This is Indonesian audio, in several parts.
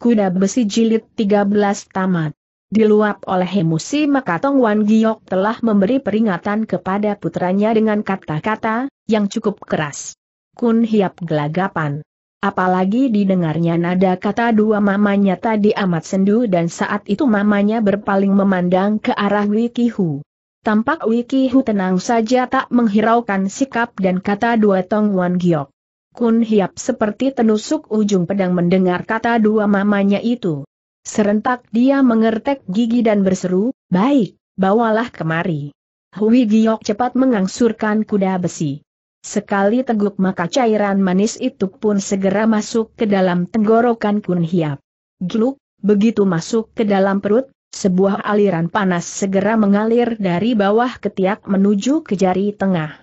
Kuda Besi Jilid 13 Tamat. Diluap oleh emosi maka Tong Wan Giok telah memberi peringatan kepada putranya dengan kata-kata, yang cukup keras. Kun Hiap Gelagapan. Apalagi didengarnya nada kata dua mamanya tadi amat sendu dan saat itu mamanya berpaling memandang ke arah Wikihu. Tampak Wikihu tenang saja tak menghiraukan sikap dan kata dua Tong Wan Giok. Kun Hiap seperti tenusuk ujung pedang mendengar kata dua mamanya itu. Serentak dia mengertek gigi dan berseru, baik, bawalah kemari. Hui Giok cepat mengangsurkan kuda besi. Sekali teguk maka cairan manis itu pun segera masuk ke dalam tenggorokan Kun Hiap. Gluk, begitu masuk ke dalam perut, sebuah aliran panas segera mengalir dari bawah ketiak menuju ke jari tengah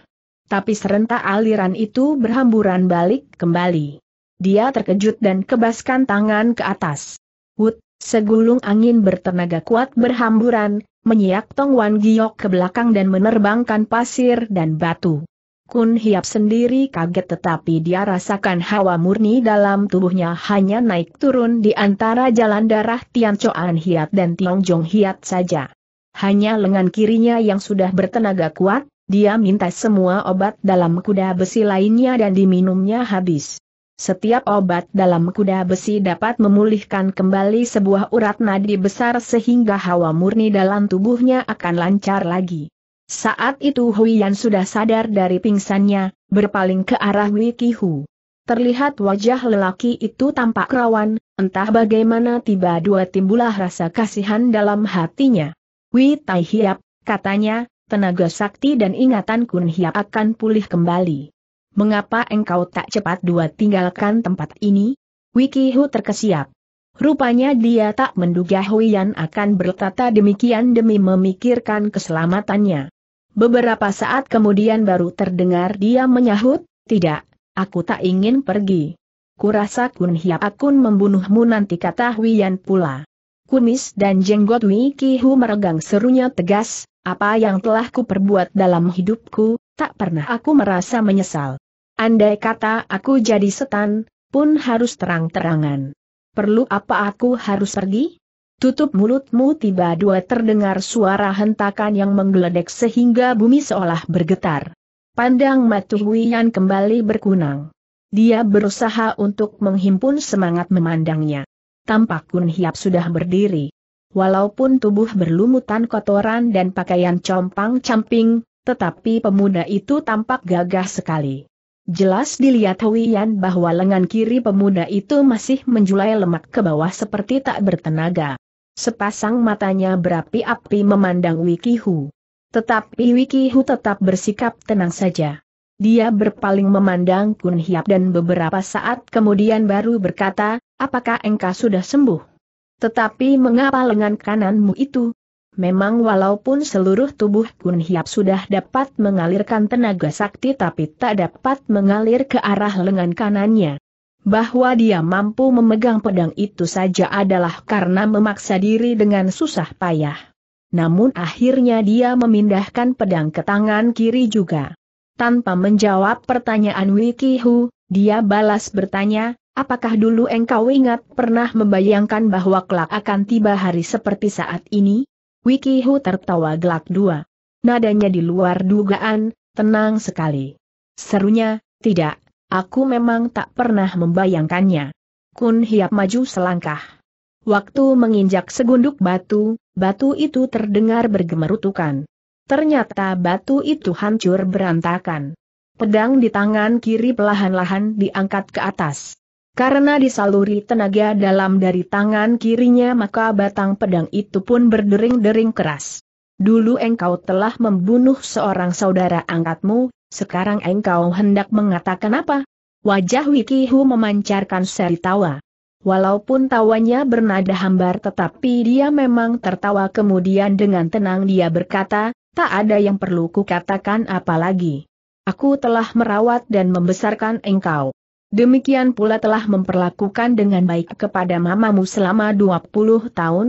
tapi serentak aliran itu berhamburan balik kembali. Dia terkejut dan kebaskan tangan ke atas. Wut, segulung angin bertenaga kuat berhamburan, menyiak Tong Wan Giok ke belakang dan menerbangkan pasir dan batu. Kun Hiap sendiri kaget tetapi dia rasakan hawa murni dalam tubuhnya hanya naik turun di antara jalan darah Tian Choan Hiat dan Tiong Jong Hiat saja. Hanya lengan kirinya yang sudah bertenaga kuat, dia minta semua obat dalam kuda besi lainnya dan diminumnya habis. Setiap obat dalam kuda besi dapat memulihkan kembali sebuah urat nadi besar sehingga hawa murni dalam tubuhnya akan lancar lagi. Saat itu Huiyan sudah sadar dari pingsannya, berpaling ke arah Wikihu. Terlihat wajah lelaki itu tampak rawan, entah bagaimana tiba dua timbulah rasa kasihan dalam hatinya. Wi Tai Hiap, katanya, tenaga sakti dan ingatan Kunhia akan pulih kembali. Mengapa engkau tak cepat dua tinggalkan tempat ini? Wikihu terkesiap. Rupanya dia tak menduga Huyan akan bertata demikian demi memikirkan keselamatannya. Beberapa saat kemudian baru terdengar dia menyahut, tidak, aku tak ingin pergi. Kurasa Kun Hiap akun membunuhmu nanti kata Huyan pula. Kumis dan jenggot Wikihu meregang serunya tegas, apa yang telah kuperbuat dalam hidupku, tak pernah aku merasa menyesal. Andai kata aku jadi setan, pun harus terang-terangan. Perlu apa aku harus pergi? Tutup mulutmu tiba dua terdengar suara hentakan yang menggeledek sehingga bumi seolah bergetar. Pandang Matuhuian kembali berkunang. Dia berusaha untuk menghimpun semangat memandangnya. Tampak Kun Hiap sudah berdiri. Walaupun tubuh berlumutan kotoran dan pakaian compang-camping, tetapi pemuda itu tampak gagah sekali. Jelas dilihat Huiyan bahwa lengan kiri pemuda itu masih menjulai lemak ke bawah seperti tak bertenaga. Sepasang matanya berapi-api memandang Wikihu. Tetapi Wikihu tetap bersikap tenang saja. Dia berpaling memandang Kun Hiap dan beberapa saat kemudian baru berkata, apakah engkau sudah sembuh? Tetapi mengapa lengan kananmu itu? Memang walaupun seluruh tubuh Kun Hiap sudah dapat mengalirkan tenaga sakti tapi tak dapat mengalir ke arah lengan kanannya. Bahwa dia mampu memegang pedang itu saja adalah karena memaksa diri dengan susah payah. Namun akhirnya dia memindahkan pedang ke tangan kiri juga. Tanpa menjawab pertanyaan Wikihu, dia balas bertanya, Apakah dulu engkau ingat pernah membayangkan bahwa kelak akan tiba hari seperti saat ini? Wiki Hu tertawa gelak dua. Nadanya di luar dugaan, tenang sekali. Serunya, tidak, aku memang tak pernah membayangkannya. Kun Hiap maju selangkah. Waktu menginjak segunduk batu, batu itu terdengar bergemerutukan. Ternyata batu itu hancur berantakan. Pedang di tangan kiri pelahan lahan diangkat ke atas. Karena disaluri tenaga dalam dari tangan kirinya maka batang pedang itu pun berdering-dering keras. Dulu engkau telah membunuh seorang saudara angkatmu, sekarang engkau hendak mengatakan apa? Wajah Wikihu memancarkan seri tawa. Walaupun tawanya bernada hambar tetapi dia memang tertawa kemudian dengan tenang dia berkata, tak ada yang perlu kukatakan apalagi. Aku telah merawat dan membesarkan engkau. Demikian pula telah memperlakukan dengan baik kepada mamamu selama 20 tahun.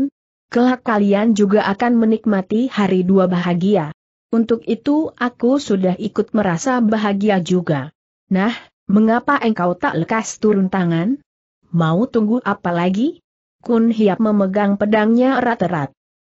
Kelak kalian juga akan menikmati hari dua bahagia. Untuk itu aku sudah ikut merasa bahagia juga. Nah, mengapa engkau tak lekas turun tangan? Mau tunggu apa lagi? Kun Hiap memegang pedangnya erat-erat.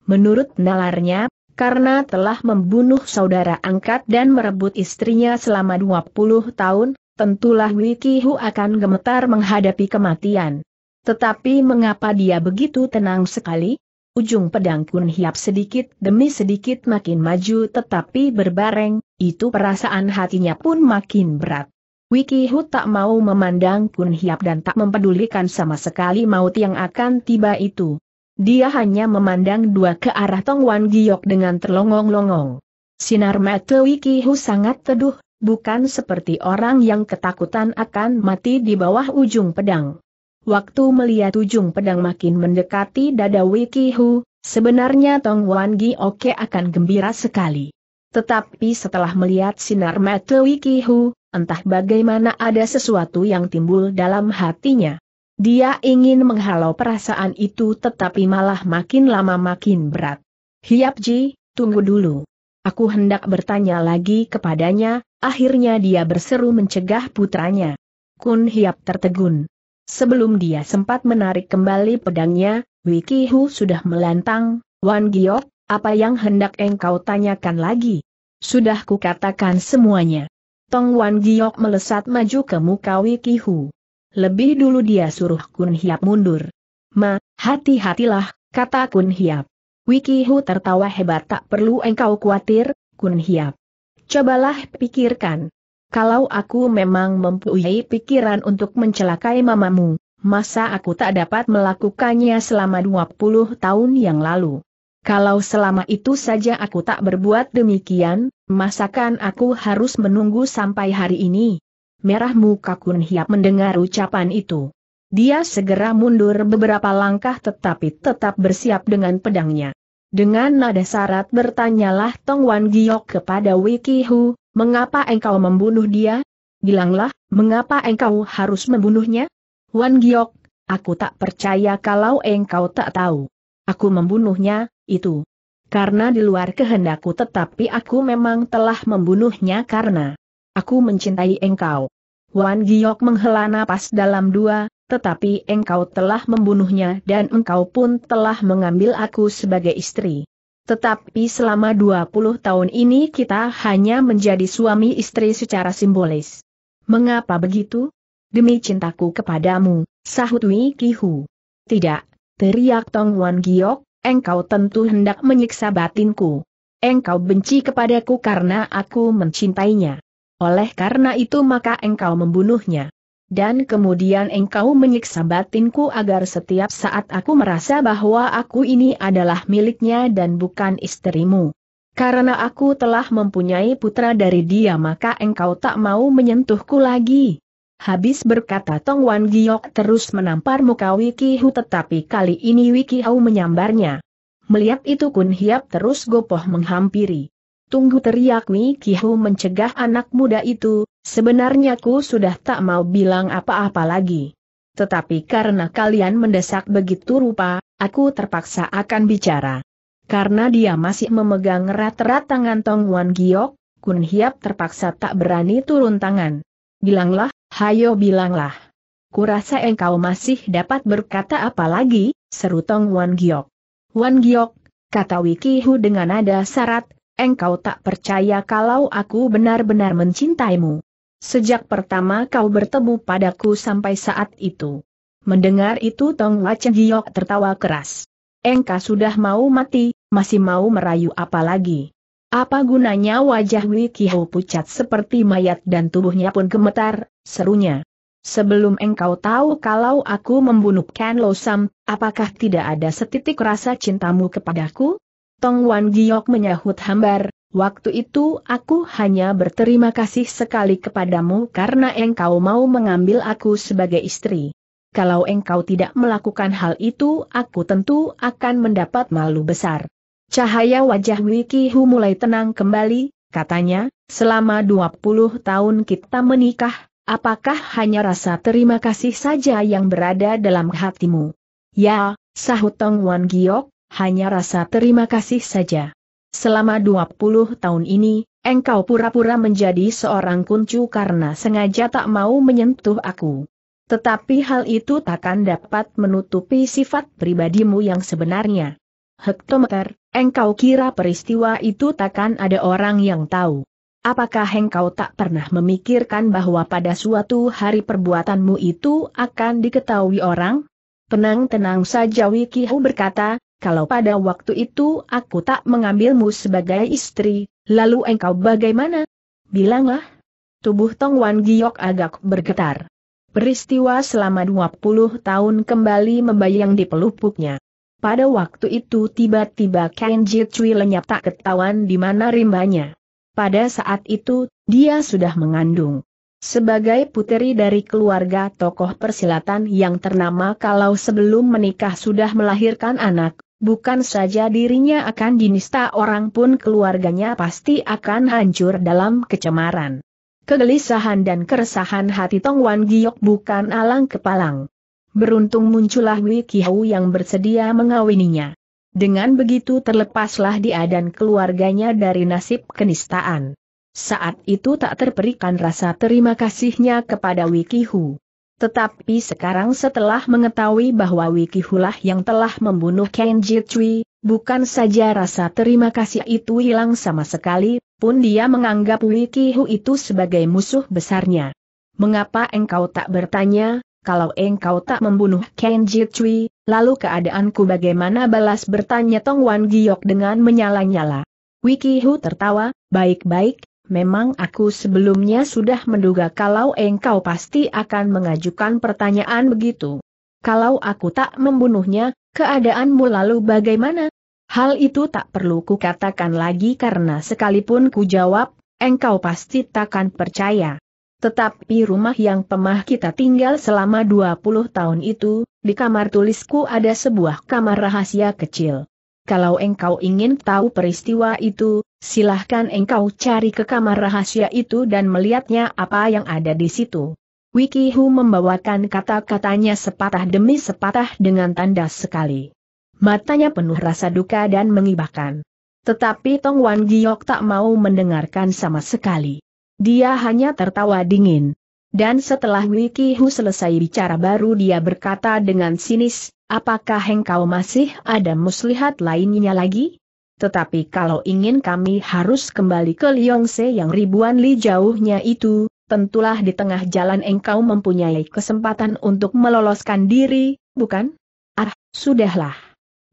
Menurut nalarnya, karena telah membunuh saudara angkat dan merebut istrinya selama 20 tahun, tentulah Wikihu akan gemetar menghadapi kematian. Tetapi mengapa dia begitu tenang sekali? Ujung pedang Kun Hiap sedikit demi sedikit makin maju tetapi berbareng, itu perasaan hatinya pun makin berat. Wikihu tak mau memandang Kun Hiap dan tak mempedulikan sama sekali maut yang akan tiba itu. Dia hanya memandang dua ke arah Tong Wan Giok dengan terlongong-longong. Sinar mata Wikihu sangat teduh bukan seperti orang yang ketakutan akan mati di bawah ujung pedang. Waktu melihat ujung pedang makin mendekati dada Wiki Hu, sebenarnya Tong Wan Gi Oke akan gembira sekali. Tetapi setelah melihat sinar mata Wiki Hu, entah bagaimana ada sesuatu yang timbul dalam hatinya. Dia ingin menghalau perasaan itu tetapi malah makin lama makin berat. Hiap Ji, tunggu dulu. Aku hendak bertanya lagi kepadanya, Akhirnya dia berseru mencegah putranya. Kun Hiap tertegun. Sebelum dia sempat menarik kembali pedangnya, Wiki Hu sudah melantang, Wan Giok, apa yang hendak engkau tanyakan lagi? Sudah kukatakan semuanya. Tong Wan Giok melesat maju ke muka Wiki Hu. Lebih dulu dia suruh Kun Hiap mundur. Ma, hati-hatilah, kata Kun Hiap. Wiki Hu tertawa hebat tak perlu engkau khawatir, Kun Hiap. Cobalah pikirkan. Kalau aku memang mempunyai pikiran untuk mencelakai mamamu, masa aku tak dapat melakukannya selama 20 tahun yang lalu? Kalau selama itu saja aku tak berbuat demikian, masakan aku harus menunggu sampai hari ini? Merah muka Kun Hiap mendengar ucapan itu. Dia segera mundur beberapa langkah tetapi tetap bersiap dengan pedangnya. Dengan nada syarat bertanyalah Tong Wan Giok kepada Wiki Hu, mengapa engkau membunuh dia? Bilanglah, mengapa engkau harus membunuhnya? Wan Giok, aku tak percaya kalau engkau tak tahu. Aku membunuhnya, itu. Karena di luar kehendakku tetapi aku memang telah membunuhnya karena aku mencintai engkau. Wan Giok menghela napas dalam dua, tetapi engkau telah membunuhnya dan engkau pun telah mengambil aku sebagai istri. Tetapi selama 20 tahun ini kita hanya menjadi suami istri secara simbolis. Mengapa begitu? Demi cintaku kepadamu, sahut Wei Kihu. Tidak, teriak Tong Wan Giok, engkau tentu hendak menyiksa batinku. Engkau benci kepadaku karena aku mencintainya. Oleh karena itu maka engkau membunuhnya. Dan kemudian engkau menyiksa batinku agar setiap saat aku merasa bahwa aku ini adalah miliknya dan bukan istrimu. Karena aku telah mempunyai putra dari dia maka engkau tak mau menyentuhku lagi. Habis berkata Tong Wan Giok terus menampar muka Wiki Hu tetapi kali ini Wiki Hu menyambarnya. Melihat itu Kun Hiap terus gopoh menghampiri. Tunggu teriak Kihu mencegah anak muda itu, sebenarnya ku sudah tak mau bilang apa-apa lagi. Tetapi karena kalian mendesak begitu rupa, aku terpaksa akan bicara. Karena dia masih memegang erat-erat tangan Tong Wan Giok, Kun Hiap terpaksa tak berani turun tangan. Bilanglah, hayo bilanglah. Kurasa engkau masih dapat berkata apa lagi, seru Tong Wan Giok. Wan Giok, kata Hu dengan nada syarat, Engkau tak percaya kalau aku benar-benar mencintaimu. Sejak pertama kau bertemu padaku sampai saat itu. Mendengar itu Tong Wacen Giok tertawa keras. Engkau sudah mau mati, masih mau merayu apa lagi? Apa gunanya wajah Wikiho pucat seperti mayat dan tubuhnya pun gemetar, serunya. Sebelum engkau tahu kalau aku membunuh Ken Losam, apakah tidak ada setitik rasa cintamu kepadaku? Tong Wan Giok menyahut hambar, waktu itu aku hanya berterima kasih sekali kepadamu karena engkau mau mengambil aku sebagai istri. Kalau engkau tidak melakukan hal itu, aku tentu akan mendapat malu besar. Cahaya wajah Wikihu mulai tenang kembali, katanya, selama 20 tahun kita menikah, apakah hanya rasa terima kasih saja yang berada dalam hatimu? Ya, sahut Tong Wan Giok, hanya rasa terima kasih saja. Selama 20 tahun ini, engkau pura-pura menjadi seorang kuncu karena sengaja tak mau menyentuh aku. Tetapi hal itu takkan dapat menutupi sifat pribadimu yang sebenarnya. Hektometer, engkau kira peristiwa itu takkan ada orang yang tahu. Apakah engkau tak pernah memikirkan bahwa pada suatu hari perbuatanmu itu akan diketahui orang? Tenang-tenang saja Wikihu berkata, kalau pada waktu itu aku tak mengambilmu sebagai istri, lalu engkau bagaimana? Bilanglah. Tubuh Tong Wan Giok agak bergetar. Peristiwa selama 20 tahun kembali membayang di pelupuknya. Pada waktu itu tiba-tiba Ken Jitchui lenyap tak ketahuan di mana rimbanya. Pada saat itu, dia sudah mengandung. Sebagai puteri dari keluarga tokoh persilatan yang ternama kalau sebelum menikah sudah melahirkan anak, Bukan saja dirinya akan dinista orang pun keluarganya pasti akan hancur dalam kecemaran. Kegelisahan dan keresahan hati Tong Wan Giok bukan alang kepalang. Beruntung muncullah Wei Hau yang bersedia mengawininya. Dengan begitu terlepaslah dia dan keluarganya dari nasib kenistaan. Saat itu tak terperikan rasa terima kasihnya kepada Wikihu. Tetapi sekarang setelah mengetahui bahwa Wiki yang telah membunuh Kenji Cui, bukan saja rasa terima kasih itu hilang sama sekali, pun dia menganggap Wikihu itu sebagai musuh besarnya. Mengapa engkau tak bertanya, kalau engkau tak membunuh Kenji Cui, lalu keadaanku bagaimana balas bertanya Tong Wan Giok dengan menyala-nyala. Wikihu tertawa, baik-baik, Memang aku sebelumnya sudah menduga kalau engkau pasti akan mengajukan pertanyaan begitu. Kalau aku tak membunuhnya, keadaanmu lalu bagaimana? Hal itu tak perlu kukatakan lagi karena sekalipun ku jawab, engkau pasti takkan percaya. Tetapi rumah yang pemah kita tinggal selama 20 tahun itu, di kamar tulisku ada sebuah kamar rahasia kecil. Kalau engkau ingin tahu peristiwa itu, silahkan engkau cari ke kamar rahasia itu dan melihatnya apa yang ada di situ. Wikihu membawakan kata-katanya sepatah demi sepatah dengan tanda sekali. Matanya penuh rasa duka dan mengibahkan. Tetapi Tong Wan Giok tak mau mendengarkan sama sekali. Dia hanya tertawa dingin. Dan setelah Wikihu selesai bicara baru dia berkata dengan sinis, apakah engkau masih ada muslihat lainnya lagi? Tetapi kalau ingin kami harus kembali ke Liyongse yang ribuan li jauhnya itu, tentulah di tengah jalan engkau mempunyai kesempatan untuk meloloskan diri, bukan? Ah, sudahlah.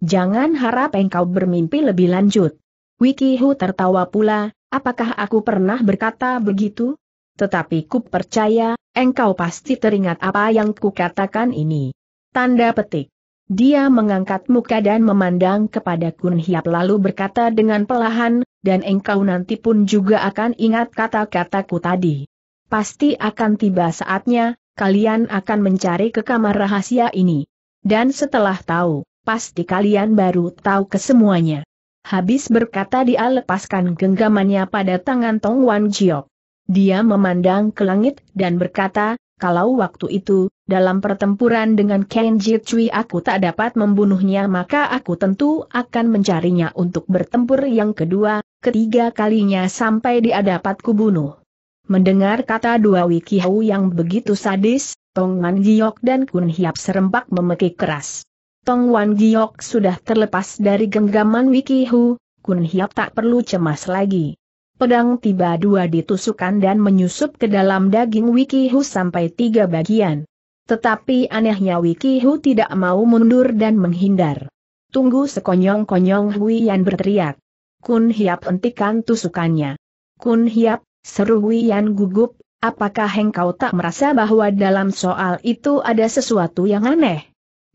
Jangan harap engkau bermimpi lebih lanjut. Wikihu tertawa pula, apakah aku pernah berkata begitu? Tetapi ku percaya, engkau pasti teringat apa yang kukatakan ini. Tanda petik. Dia mengangkat muka dan memandang kepada Kun Hiap lalu berkata dengan pelahan, dan engkau nanti pun juga akan ingat kata-kataku tadi. Pasti akan tiba saatnya, kalian akan mencari ke kamar rahasia ini. Dan setelah tahu, pasti kalian baru tahu kesemuanya. Habis berkata dia lepaskan genggamannya pada tangan Tong Wan Jiok. Dia memandang ke langit dan berkata, kalau waktu itu, dalam pertempuran dengan Kenji Cui aku tak dapat membunuhnya maka aku tentu akan mencarinya untuk bertempur yang kedua, ketiga kalinya sampai dia dapat kubunuh. Mendengar kata dua Wikihau yang begitu sadis, Tong Wan Giok dan Kun Hiap serempak memekik keras. Tong Wan Giok sudah terlepas dari genggaman Wikihau, Kun Hiap tak perlu cemas lagi pedang tiba dua ditusukan dan menyusup ke dalam daging Wikihu sampai tiga bagian. Tetapi anehnya Wikihu tidak mau mundur dan menghindar. Tunggu sekonyong-konyong Huian berteriak. Kun Hiap hentikan tusukannya. Kun Hiap, seru Huian gugup, apakah engkau tak merasa bahwa dalam soal itu ada sesuatu yang aneh?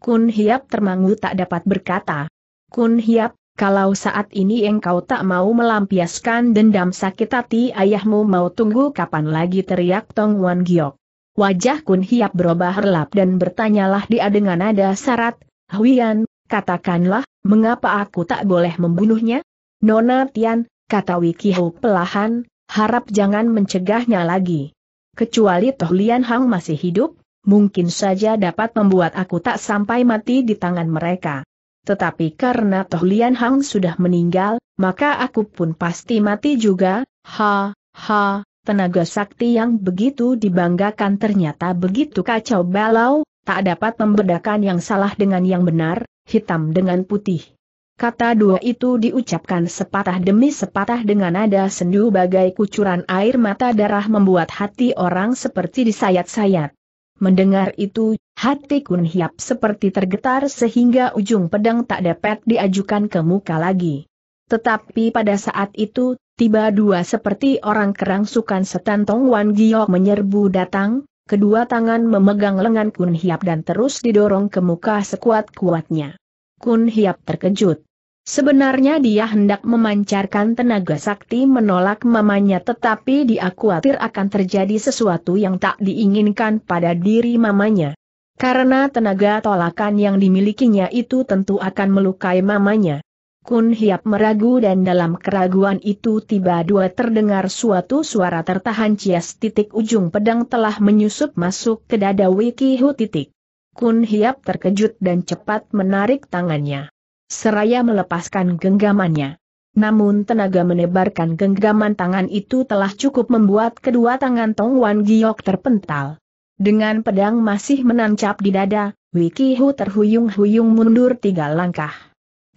Kun Hiap termangu tak dapat berkata. Kun Hiap, kalau saat ini engkau tak mau melampiaskan dendam sakit hati ayahmu mau tunggu kapan lagi teriak Tong Wan Giok. Wajah Kun Hiap berubah relap dan bertanyalah dia dengan nada syarat, Huian, katakanlah, mengapa aku tak boleh membunuhnya? Nona Tian, kata Wikihu pelahan, harap jangan mencegahnya lagi. Kecuali Toh Lian Hang masih hidup, mungkin saja dapat membuat aku tak sampai mati di tangan mereka. Tetapi karena Toh Lian Hang sudah meninggal, maka aku pun pasti mati juga, ha, ha, tenaga sakti yang begitu dibanggakan ternyata begitu kacau balau, tak dapat membedakan yang salah dengan yang benar, hitam dengan putih. Kata dua itu diucapkan sepatah demi sepatah dengan nada sendu bagai kucuran air mata darah membuat hati orang seperti disayat-sayat. Mendengar itu, Hati Kun Hiap seperti tergetar sehingga ujung pedang tak dapat diajukan ke muka lagi. Tetapi pada saat itu, tiba dua seperti orang kerangsukan setan Tong Wan Giok menyerbu datang, kedua tangan memegang lengan Kun Hiap dan terus didorong ke muka sekuat-kuatnya. Kun Hiap terkejut. Sebenarnya dia hendak memancarkan tenaga sakti menolak mamanya tetapi dia khawatir akan terjadi sesuatu yang tak diinginkan pada diri mamanya. Karena tenaga tolakan yang dimilikinya itu tentu akan melukai mamanya. Kun Hiap meragu dan dalam keraguan itu tiba dua terdengar suatu suara tertahan cias titik ujung pedang telah menyusup masuk ke dada Wiki Hu titik. Kun Hiap terkejut dan cepat menarik tangannya. Seraya melepaskan genggamannya. Namun tenaga menebarkan genggaman tangan itu telah cukup membuat kedua tangan Tong Wan Giok terpental. Dengan pedang masih menancap di dada, Wikihu terhuyung-huyung mundur tiga langkah.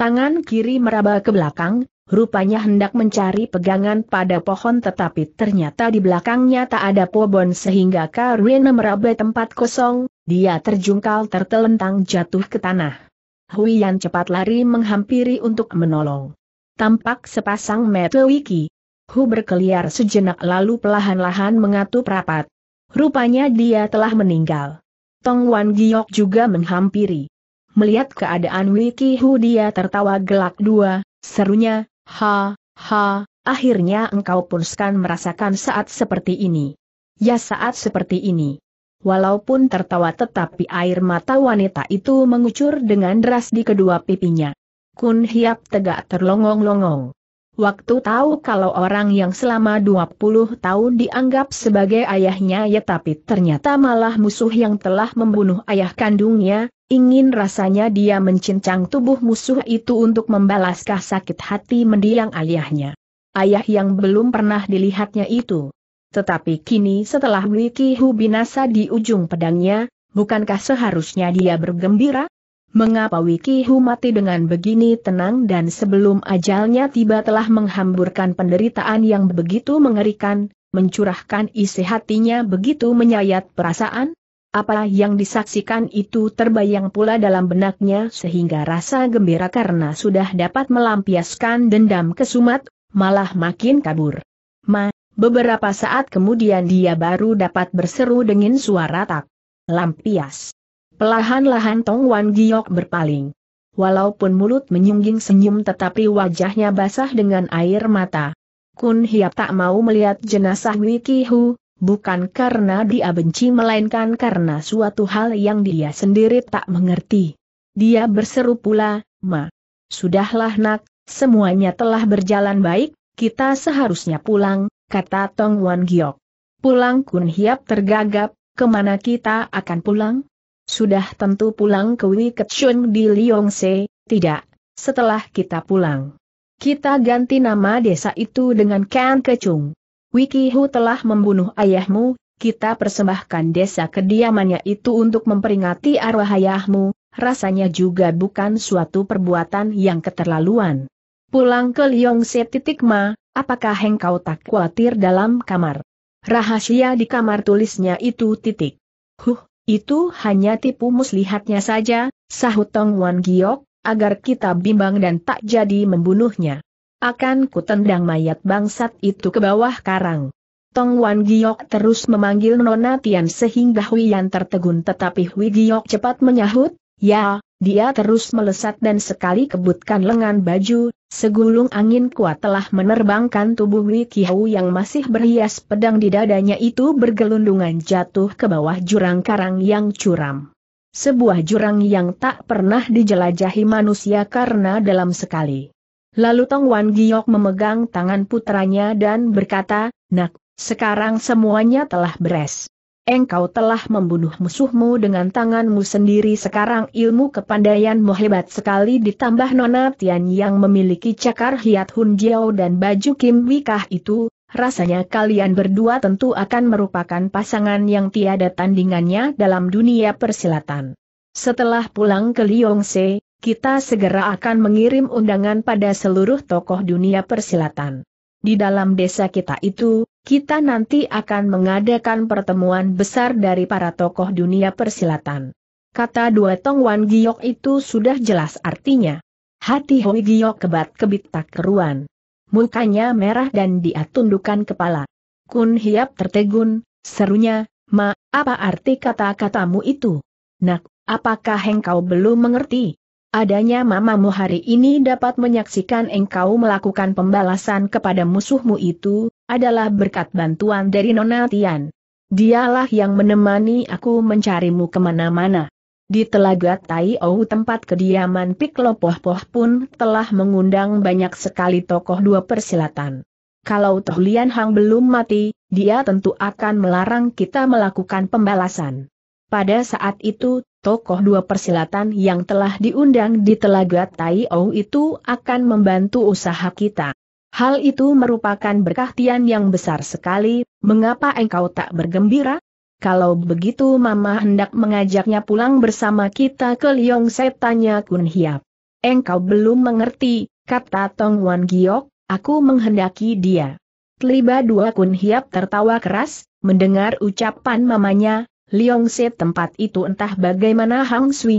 Tangan kiri meraba ke belakang, rupanya hendak mencari pegangan pada pohon tetapi ternyata di belakangnya tak ada pohon sehingga Karina meraba tempat kosong, dia terjungkal tertelentang jatuh ke tanah. Hui cepat lari menghampiri untuk menolong. Tampak sepasang mata Wiki. Hu berkeliar sejenak lalu perlahan-lahan mengatup rapat, Rupanya dia telah meninggal. Tong Wan Giok juga menghampiri. Melihat keadaan Wiki Hu dia tertawa gelak dua, serunya, ha, ha, akhirnya engkau pun sekan merasakan saat seperti ini. Ya saat seperti ini. Walaupun tertawa tetapi air mata wanita itu mengucur dengan deras di kedua pipinya. Kun Hiap tegak terlongong-longong. Waktu tahu kalau orang yang selama 20 tahun dianggap sebagai ayahnya ya tapi ternyata malah musuh yang telah membunuh ayah kandungnya, ingin rasanya dia mencincang tubuh musuh itu untuk membalaskah sakit hati mendiang ayahnya. Ayah yang belum pernah dilihatnya itu. Tetapi kini setelah Wiki Hu binasa di ujung pedangnya, bukankah seharusnya dia bergembira? Mengapa Wiki Hu mati dengan begini tenang dan sebelum ajalnya tiba telah menghamburkan penderitaan yang begitu mengerikan, mencurahkan isi hatinya begitu menyayat perasaan? Apa yang disaksikan itu terbayang pula dalam benaknya sehingga rasa gembira karena sudah dapat melampiaskan dendam kesumat, malah makin kabur. Ma, beberapa saat kemudian dia baru dapat berseru dengan suara tak lampias. Pelahan-lahan Tong Wan Giok berpaling. Walaupun mulut menyungging senyum tetapi wajahnya basah dengan air mata. Kun Hiap tak mau melihat jenazah Wiki Hu, bukan karena dia benci melainkan karena suatu hal yang dia sendiri tak mengerti. Dia berseru pula, Ma. Sudahlah nak, semuanya telah berjalan baik, kita seharusnya pulang, kata Tong Wan Giok. Pulang Kun Hiap tergagap, kemana kita akan pulang? Sudah tentu pulang ke Wiketshun di Liyongse, tidak, setelah kita pulang. Kita ganti nama desa itu dengan Kan Kecung. Wikihu telah membunuh ayahmu, kita persembahkan desa kediamannya itu untuk memperingati arwah ayahmu, rasanya juga bukan suatu perbuatan yang keterlaluan. Pulang ke Liyongse titik ma, apakah engkau tak khawatir dalam kamar? Rahasia di kamar tulisnya itu titik. Huh, itu hanya tipu muslihatnya saja, sahut Tong Wan Giok, agar kita bimbang dan tak jadi membunuhnya. Akan kutendang mayat bangsat itu ke bawah karang. Tong Wan Giok terus memanggil Nona Tian sehingga Hui Yan tertegun tetapi Hui Giok cepat menyahut, ya, dia terus melesat dan sekali kebutkan lengan baju, Segulung angin kuat telah menerbangkan tubuh Wikiau yang masih berhias pedang di dadanya itu bergelundungan jatuh ke bawah jurang karang yang curam. Sebuah jurang yang tak pernah dijelajahi manusia karena dalam sekali. Lalu Tong Wan Giok memegang tangan putranya dan berkata, Nak, sekarang semuanya telah beres engkau telah membunuh musuhmu dengan tanganmu sendiri sekarang ilmu kepandaianmu hebat sekali ditambah Nona Tian yang memiliki cakar hiat Hun Jiao dan baju Kim Wikah itu, rasanya kalian berdua tentu akan merupakan pasangan yang tiada tandingannya dalam dunia persilatan. Setelah pulang ke Liyongse, kita segera akan mengirim undangan pada seluruh tokoh dunia persilatan. Di dalam desa kita itu, kita nanti akan mengadakan pertemuan besar dari para tokoh dunia persilatan. Kata dua Tong Wan Giok itu sudah jelas artinya. Hati Hoi Giok kebat-kebit tak keruan. Mukanya merah dan dia tundukkan kepala. Kun Hiap tertegun, serunya, Ma, apa arti kata-katamu itu? Nak, apakah engkau belum mengerti? Adanya mamamu hari ini dapat menyaksikan engkau melakukan pembalasan kepada musuhmu itu, adalah berkat bantuan dari Nona Tian. Dialah yang menemani aku mencarimu kemana-mana. Di Telaga Tai Ou tempat kediaman Piklopoh-poh pun telah mengundang banyak sekali tokoh dua persilatan. Kalau Toh Lian Hang belum mati, dia tentu akan melarang kita melakukan pembalasan. Pada saat itu, tokoh dua persilatan yang telah diundang di Telaga Tai Ou itu akan membantu usaha kita. Hal itu merupakan berkah Tian yang besar sekali, mengapa engkau tak bergembira? Kalau begitu Mama hendak mengajaknya pulang bersama kita ke Liong tanya Kun Hiap. Engkau belum mengerti, kata Tong Wan Giok, aku menghendaki dia. Tliba dua Kun Hiap tertawa keras, mendengar ucapan mamanya, Liong Se tempat itu entah bagaimana Hang sui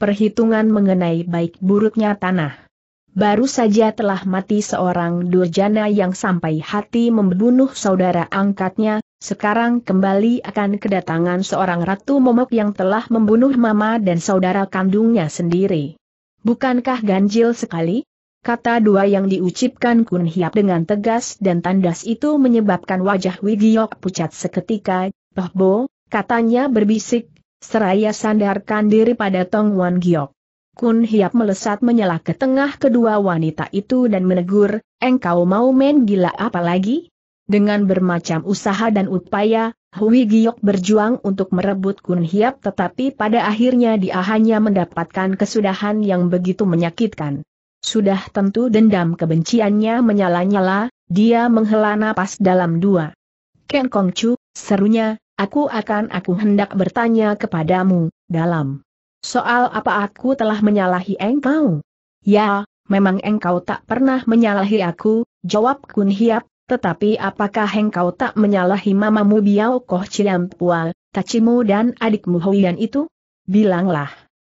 perhitungan mengenai baik buruknya tanah. Baru saja telah mati seorang durjana yang sampai hati membunuh saudara angkatnya, sekarang kembali akan kedatangan seorang ratu momok yang telah membunuh mama dan saudara kandungnya sendiri. Bukankah ganjil sekali? Kata dua yang diucapkan Kun Hiap dengan tegas dan tandas itu menyebabkan wajah Wigiok pucat seketika, Toh Bo, Katanya berbisik, seraya sandarkan diri pada Tong Wan Giok. Kun Hiap melesat menyela ke tengah kedua wanita itu dan menegur, engkau mau main gila apa lagi? Dengan bermacam usaha dan upaya, Hui Giok berjuang untuk merebut Kun Hiap tetapi pada akhirnya dia hanya mendapatkan kesudahan yang begitu menyakitkan. Sudah tentu dendam kebenciannya menyala-nyala, dia menghela napas dalam dua. Ken Kong Chu, serunya, Aku akan aku hendak bertanya kepadamu, dalam soal apa aku telah menyalahi engkau? Ya, memang engkau tak pernah menyalahi aku, jawab Kun Hiap, tetapi apakah engkau tak menyalahi mamamu Biao Koh pual, tacimu dan adikmu Hoian itu? Bilanglah.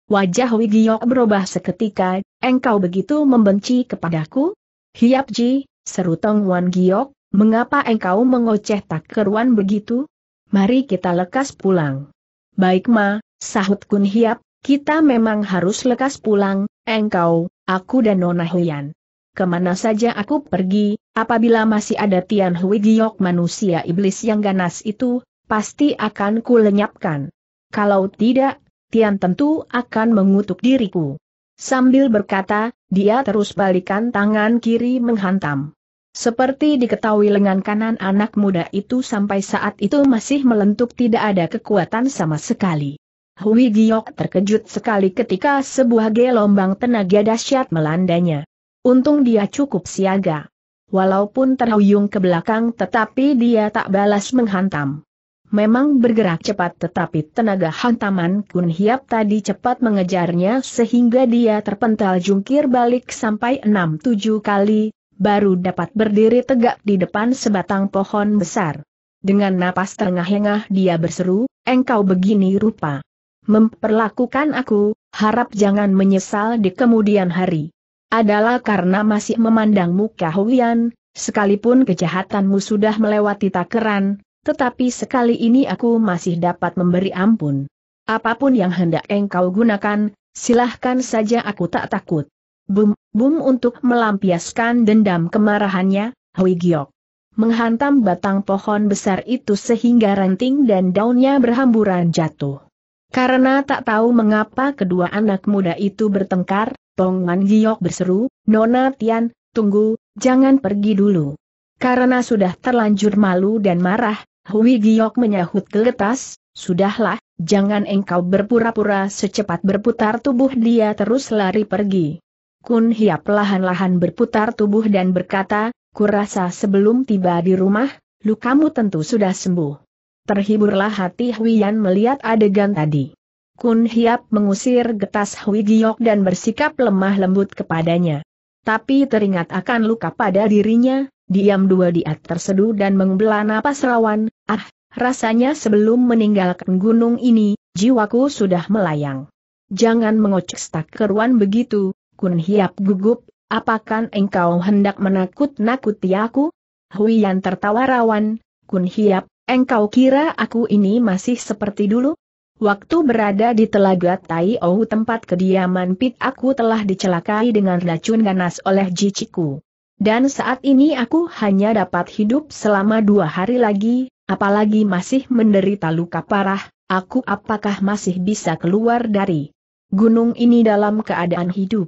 Wajah Wigiok berubah seketika, engkau begitu membenci kepadaku? Hiap Ji, seru Tong Wan Giok, mengapa engkau mengoceh tak keruan begitu? mari kita lekas pulang. Baik ma, sahut Kun Hiap, kita memang harus lekas pulang, engkau, aku dan Nona Huyan. Kemana saja aku pergi, apabila masih ada Tian Hui Giok manusia iblis yang ganas itu, pasti akan kulenyapkan. Kalau tidak, Tian tentu akan mengutuk diriku. Sambil berkata, dia terus balikan tangan kiri menghantam. Seperti diketahui lengan kanan anak muda itu sampai saat itu masih melentuk tidak ada kekuatan sama sekali. Hui Giok terkejut sekali ketika sebuah gelombang tenaga dahsyat melandanya. Untung dia cukup siaga. Walaupun terhuyung ke belakang tetapi dia tak balas menghantam. Memang bergerak cepat tetapi tenaga hantaman Kun Hiap tadi cepat mengejarnya sehingga dia terpental jungkir balik sampai 6-7 kali, baru dapat berdiri tegak di depan sebatang pohon besar. Dengan napas terengah-engah dia berseru, engkau begini rupa. Memperlakukan aku, harap jangan menyesal di kemudian hari. Adalah karena masih memandangmu kahuian, sekalipun kejahatanmu sudah melewati takaran, tetapi sekali ini aku masih dapat memberi ampun. Apapun yang hendak engkau gunakan, silahkan saja aku tak takut. Bum, bum untuk melampiaskan dendam kemarahannya, Hui Giok. Menghantam batang pohon besar itu sehingga ranting dan daunnya berhamburan jatuh. Karena tak tahu mengapa kedua anak muda itu bertengkar, Tong Wan Giok berseru, Nona Tian, tunggu, jangan pergi dulu. Karena sudah terlanjur malu dan marah, Hui Giok menyahut geletas, sudahlah, jangan engkau berpura-pura secepat berputar tubuh dia terus lari pergi. Kun Hiap lahan-lahan berputar tubuh dan berkata, kurasa sebelum tiba di rumah, lukamu tentu sudah sembuh. Terhiburlah hati Huiyan melihat adegan tadi. Kun Hiap mengusir getas Hui Giok dan bersikap lemah lembut kepadanya. Tapi teringat akan luka pada dirinya, diam dua diat terseduh dan mengbela napas rawan, ah, rasanya sebelum meninggalkan gunung ini, jiwaku sudah melayang. Jangan mengocek stak keruan begitu, Kun Hiap gugup, apakah engkau hendak menakut-nakuti aku? Huiyan tertawa rawan, Kun Hiap, engkau kira aku ini masih seperti dulu? Waktu berada di telaga Tai Ou tempat kediaman Pit aku telah dicelakai dengan racun ganas oleh jiciku. Dan saat ini aku hanya dapat hidup selama dua hari lagi, apalagi masih menderita luka parah, aku apakah masih bisa keluar dari gunung ini dalam keadaan hidup?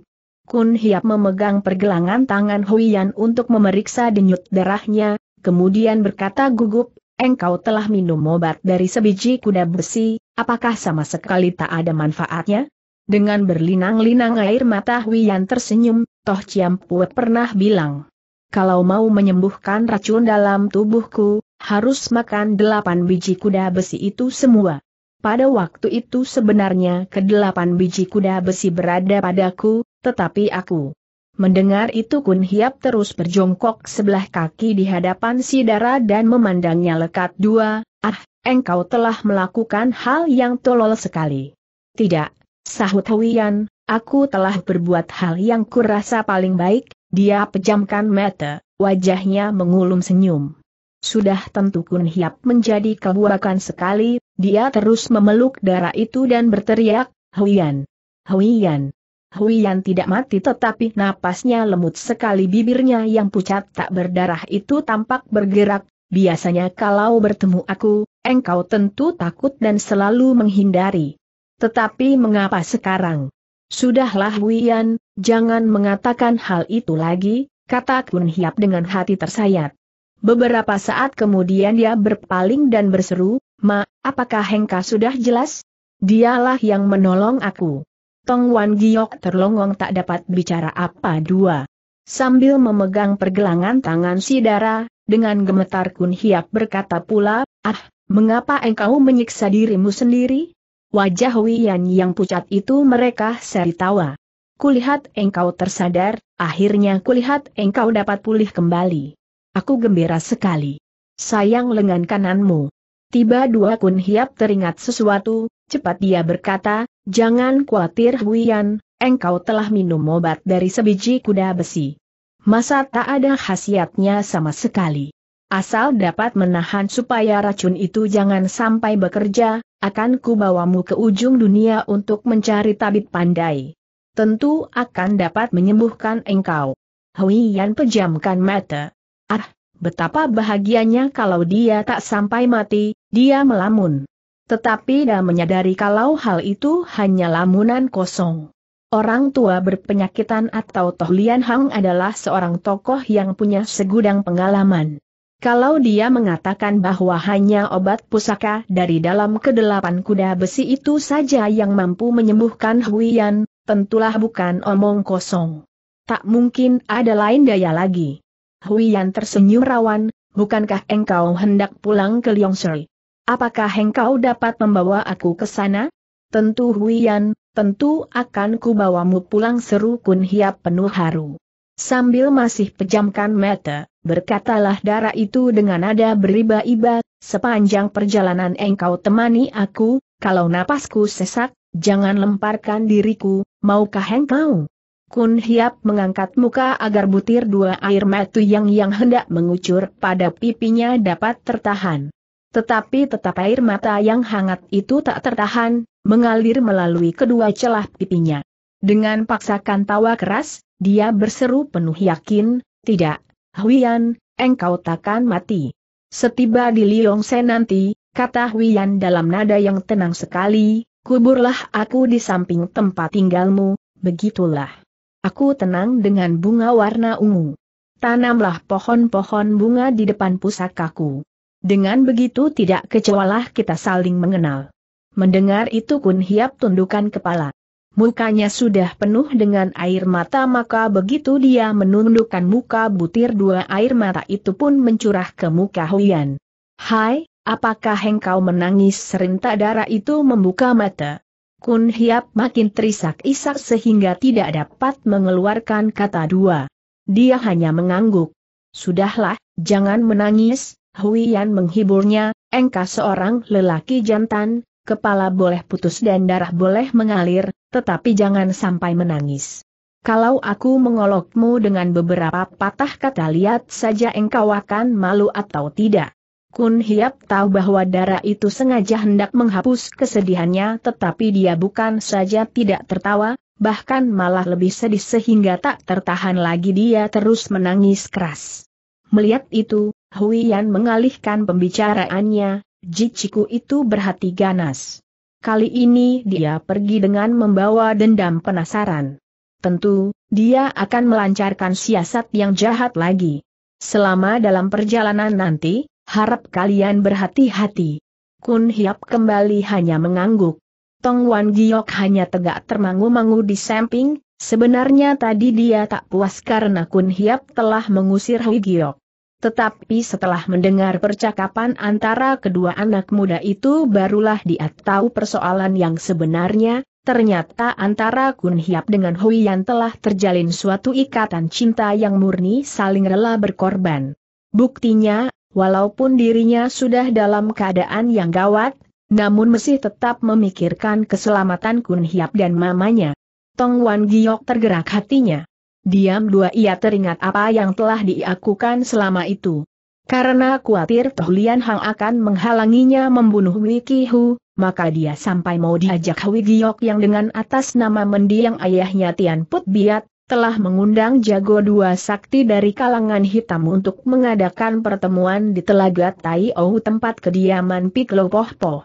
Kun Hiap memegang pergelangan tangan Huiyan untuk memeriksa denyut darahnya, kemudian berkata gugup, engkau telah minum obat dari sebiji kuda besi, apakah sama sekali tak ada manfaatnya? Dengan berlinang-linang air mata Huiyan tersenyum, Toh Chiam Pue pernah bilang, kalau mau menyembuhkan racun dalam tubuhku, harus makan delapan biji kuda besi itu semua. Pada waktu itu sebenarnya kedelapan biji kuda besi berada padaku, tetapi aku. Mendengar itu Kun Hiap terus berjongkok sebelah kaki di hadapan si Dara dan memandangnya lekat dua, ah, engkau telah melakukan hal yang tolol sekali. Tidak, sahut Huyan. aku telah berbuat hal yang kurasa paling baik, dia pejamkan mata, wajahnya mengulum senyum. Sudah tentu Kun Hiap menjadi kebuakan sekali, dia terus memeluk darah itu dan berteriak, Huyan, Huyan. Huian tidak mati tetapi napasnya lemut sekali bibirnya yang pucat tak berdarah itu tampak bergerak, biasanya kalau bertemu aku, engkau tentu takut dan selalu menghindari. Tetapi mengapa sekarang? Sudahlah Huian, jangan mengatakan hal itu lagi, kata Kun Hiap dengan hati tersayat. Beberapa saat kemudian dia berpaling dan berseru, Ma, apakah Hengka sudah jelas? Dialah yang menolong aku. Tong Wan Giok terlongong tak dapat bicara apa dua. Sambil memegang pergelangan tangan si Dara, dengan gemetar Kun Hiap berkata pula, Ah, mengapa engkau menyiksa dirimu sendiri? Wajah Wian yang pucat itu mereka seri tawa. Kulihat engkau tersadar, akhirnya kulihat engkau dapat pulih kembali. Aku gembira sekali. Sayang lengan kananmu. Tiba dua kun hiap teringat sesuatu, cepat dia berkata, jangan khawatir Huian, engkau telah minum obat dari sebiji kuda besi. Masa tak ada khasiatnya sama sekali. Asal dapat menahan supaya racun itu jangan sampai bekerja, akan kubawamu ke ujung dunia untuk mencari tabib pandai. Tentu akan dapat menyembuhkan engkau. Huian pejamkan mata. Ah, betapa bahagianya kalau dia tak sampai mati, dia melamun. Tetapi dia menyadari kalau hal itu hanya lamunan kosong. Orang tua berpenyakitan atau Toh Lian Hang adalah seorang tokoh yang punya segudang pengalaman. Kalau dia mengatakan bahwa hanya obat pusaka dari dalam kedelapan kuda besi itu saja yang mampu menyembuhkan Huiyan, tentulah bukan omong kosong. Tak mungkin ada lain daya lagi. Huiyan tersenyum rawan, bukankah engkau hendak pulang ke Lyongseri? Apakah engkau dapat membawa aku ke sana? Tentu Huiyan, tentu akan kubawamu pulang seru Kun Hiap penuh haru. Sambil masih pejamkan mata, berkatalah darah itu dengan nada beriba-iba, sepanjang perjalanan engkau temani aku, kalau napasku sesak, jangan lemparkan diriku, maukah engkau? Kun Hiap mengangkat muka agar butir dua air mata yang yang hendak mengucur pada pipinya dapat tertahan. Tetapi tetap air mata yang hangat itu tak tertahan, mengalir melalui kedua celah pipinya. Dengan paksakan tawa keras, dia berseru penuh yakin, tidak, Huyan, engkau takkan mati. Setiba di Sen nanti, kata Huyan dalam nada yang tenang sekali, kuburlah aku di samping tempat tinggalmu, begitulah. Aku tenang dengan bunga warna ungu. Tanamlah pohon-pohon bunga di depan pusakaku. Dengan begitu tidak kecualah kita saling mengenal. Mendengar itu Kun Hiap tundukkan kepala. Mukanya sudah penuh dengan air mata maka begitu dia menundukkan muka butir dua air mata itu pun mencurah ke muka Huyan. Hai, apakah engkau menangis serentak darah itu membuka mata? Kun Hiap makin terisak-isak sehingga tidak dapat mengeluarkan kata dua. Dia hanya mengangguk. Sudahlah, jangan menangis, Hui Yan menghiburnya, engkau seorang lelaki jantan, kepala boleh putus dan darah boleh mengalir, tetapi jangan sampai menangis. Kalau aku mengolokmu dengan beberapa patah kata lihat saja engkau akan malu atau tidak. Kun Hiap tahu bahwa darah itu sengaja hendak menghapus kesedihannya tetapi dia bukan saja tidak tertawa, bahkan malah lebih sedih sehingga tak tertahan lagi dia terus menangis keras. Melihat itu, Yan mengalihkan pembicaraannya, Jiciku itu berhati ganas. Kali ini dia pergi dengan membawa dendam penasaran. Tentu, dia akan melancarkan siasat yang jahat lagi. Selama dalam perjalanan nanti, harap kalian berhati-hati. Kun Hiap kembali hanya mengangguk. Tong Wan Giok hanya tegak termangu-mangu di samping, sebenarnya tadi dia tak puas karena Kun Hiap telah mengusir Hui Giok. Tetapi setelah mendengar percakapan antara kedua anak muda itu barulah dia tahu persoalan yang sebenarnya, ternyata antara Kun Hiap dengan Hui Yan telah terjalin suatu ikatan cinta yang murni saling rela berkorban. Buktinya, walaupun dirinya sudah dalam keadaan yang gawat, namun masih tetap memikirkan keselamatan Kun Hiap dan mamanya. Tong Wan Giok tergerak hatinya. Diam dua ia teringat apa yang telah diakukan selama itu. Karena khawatir Toh Lian Hang akan menghalanginya membunuh Wikihu, maka dia sampai mau diajak Wigiok yang dengan atas nama mendiang ayahnya Tian Put Biat, telah mengundang jago dua sakti dari kalangan hitam untuk mengadakan pertemuan di Telaga Tai Ou tempat kediaman Piklo Poh Poh.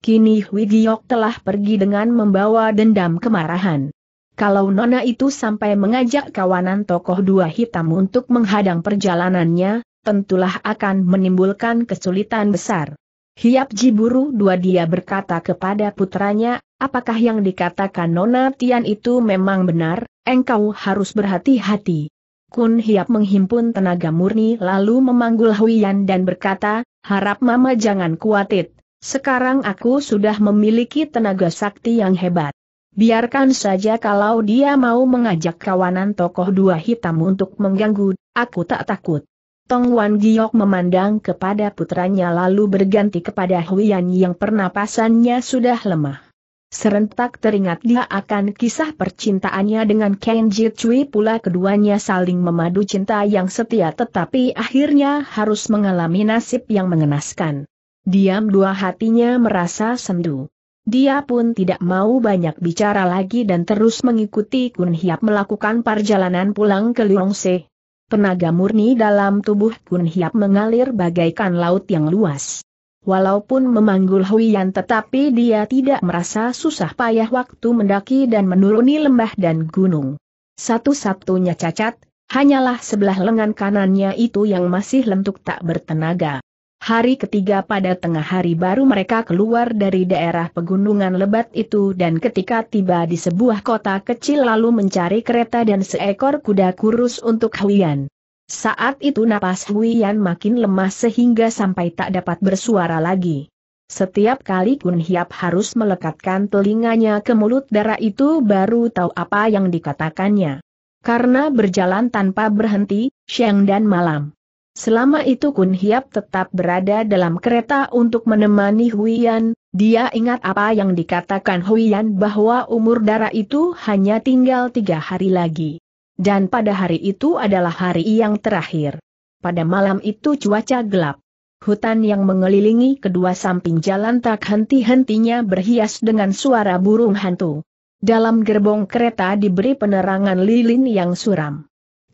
Kini Wigiok telah pergi dengan membawa dendam kemarahan. Kalau Nona itu sampai mengajak kawanan tokoh dua hitam untuk menghadang perjalanannya, tentulah akan menimbulkan kesulitan besar. Hiap Jiburu dua dia berkata kepada putranya, apakah yang dikatakan Nona Tian itu memang benar, engkau harus berhati-hati. Kun Hiap menghimpun tenaga murni lalu memanggul Huiyan dan berkata, harap mama jangan kuatit, sekarang aku sudah memiliki tenaga sakti yang hebat. Biarkan saja kalau dia mau mengajak kawanan tokoh dua hitam untuk mengganggu, aku tak takut. Tong Wan Giok memandang kepada putranya lalu berganti kepada Huian yang pernapasannya sudah lemah. Serentak teringat dia akan kisah percintaannya dengan Ken Cui pula keduanya saling memadu cinta yang setia tetapi akhirnya harus mengalami nasib yang mengenaskan. Diam dua hatinya merasa sendu. Dia pun tidak mau banyak bicara lagi dan terus mengikuti Kun Hiap melakukan perjalanan pulang ke Liongse. Tenaga murni dalam tubuh Kun Hiap mengalir bagaikan laut yang luas. Walaupun memanggul Huiyan tetapi dia tidak merasa susah payah waktu mendaki dan menuruni lembah dan gunung. Satu-satunya cacat, hanyalah sebelah lengan kanannya itu yang masih lentuk tak bertenaga. Hari ketiga pada tengah hari baru mereka keluar dari daerah pegunungan lebat itu dan ketika tiba di sebuah kota kecil lalu mencari kereta dan seekor kuda kurus untuk Huian. Saat itu napas Huian makin lemah sehingga sampai tak dapat bersuara lagi. Setiap kali Kun Hiap harus melekatkan telinganya ke mulut darah itu baru tahu apa yang dikatakannya. Karena berjalan tanpa berhenti, siang dan malam. Selama itu Kun Hiap tetap berada dalam kereta untuk menemani Huiyan, dia ingat apa yang dikatakan Huiyan bahwa umur darah itu hanya tinggal tiga hari lagi. Dan pada hari itu adalah hari yang terakhir. Pada malam itu cuaca gelap. Hutan yang mengelilingi kedua samping jalan tak henti-hentinya berhias dengan suara burung hantu. Dalam gerbong kereta diberi penerangan lilin yang suram.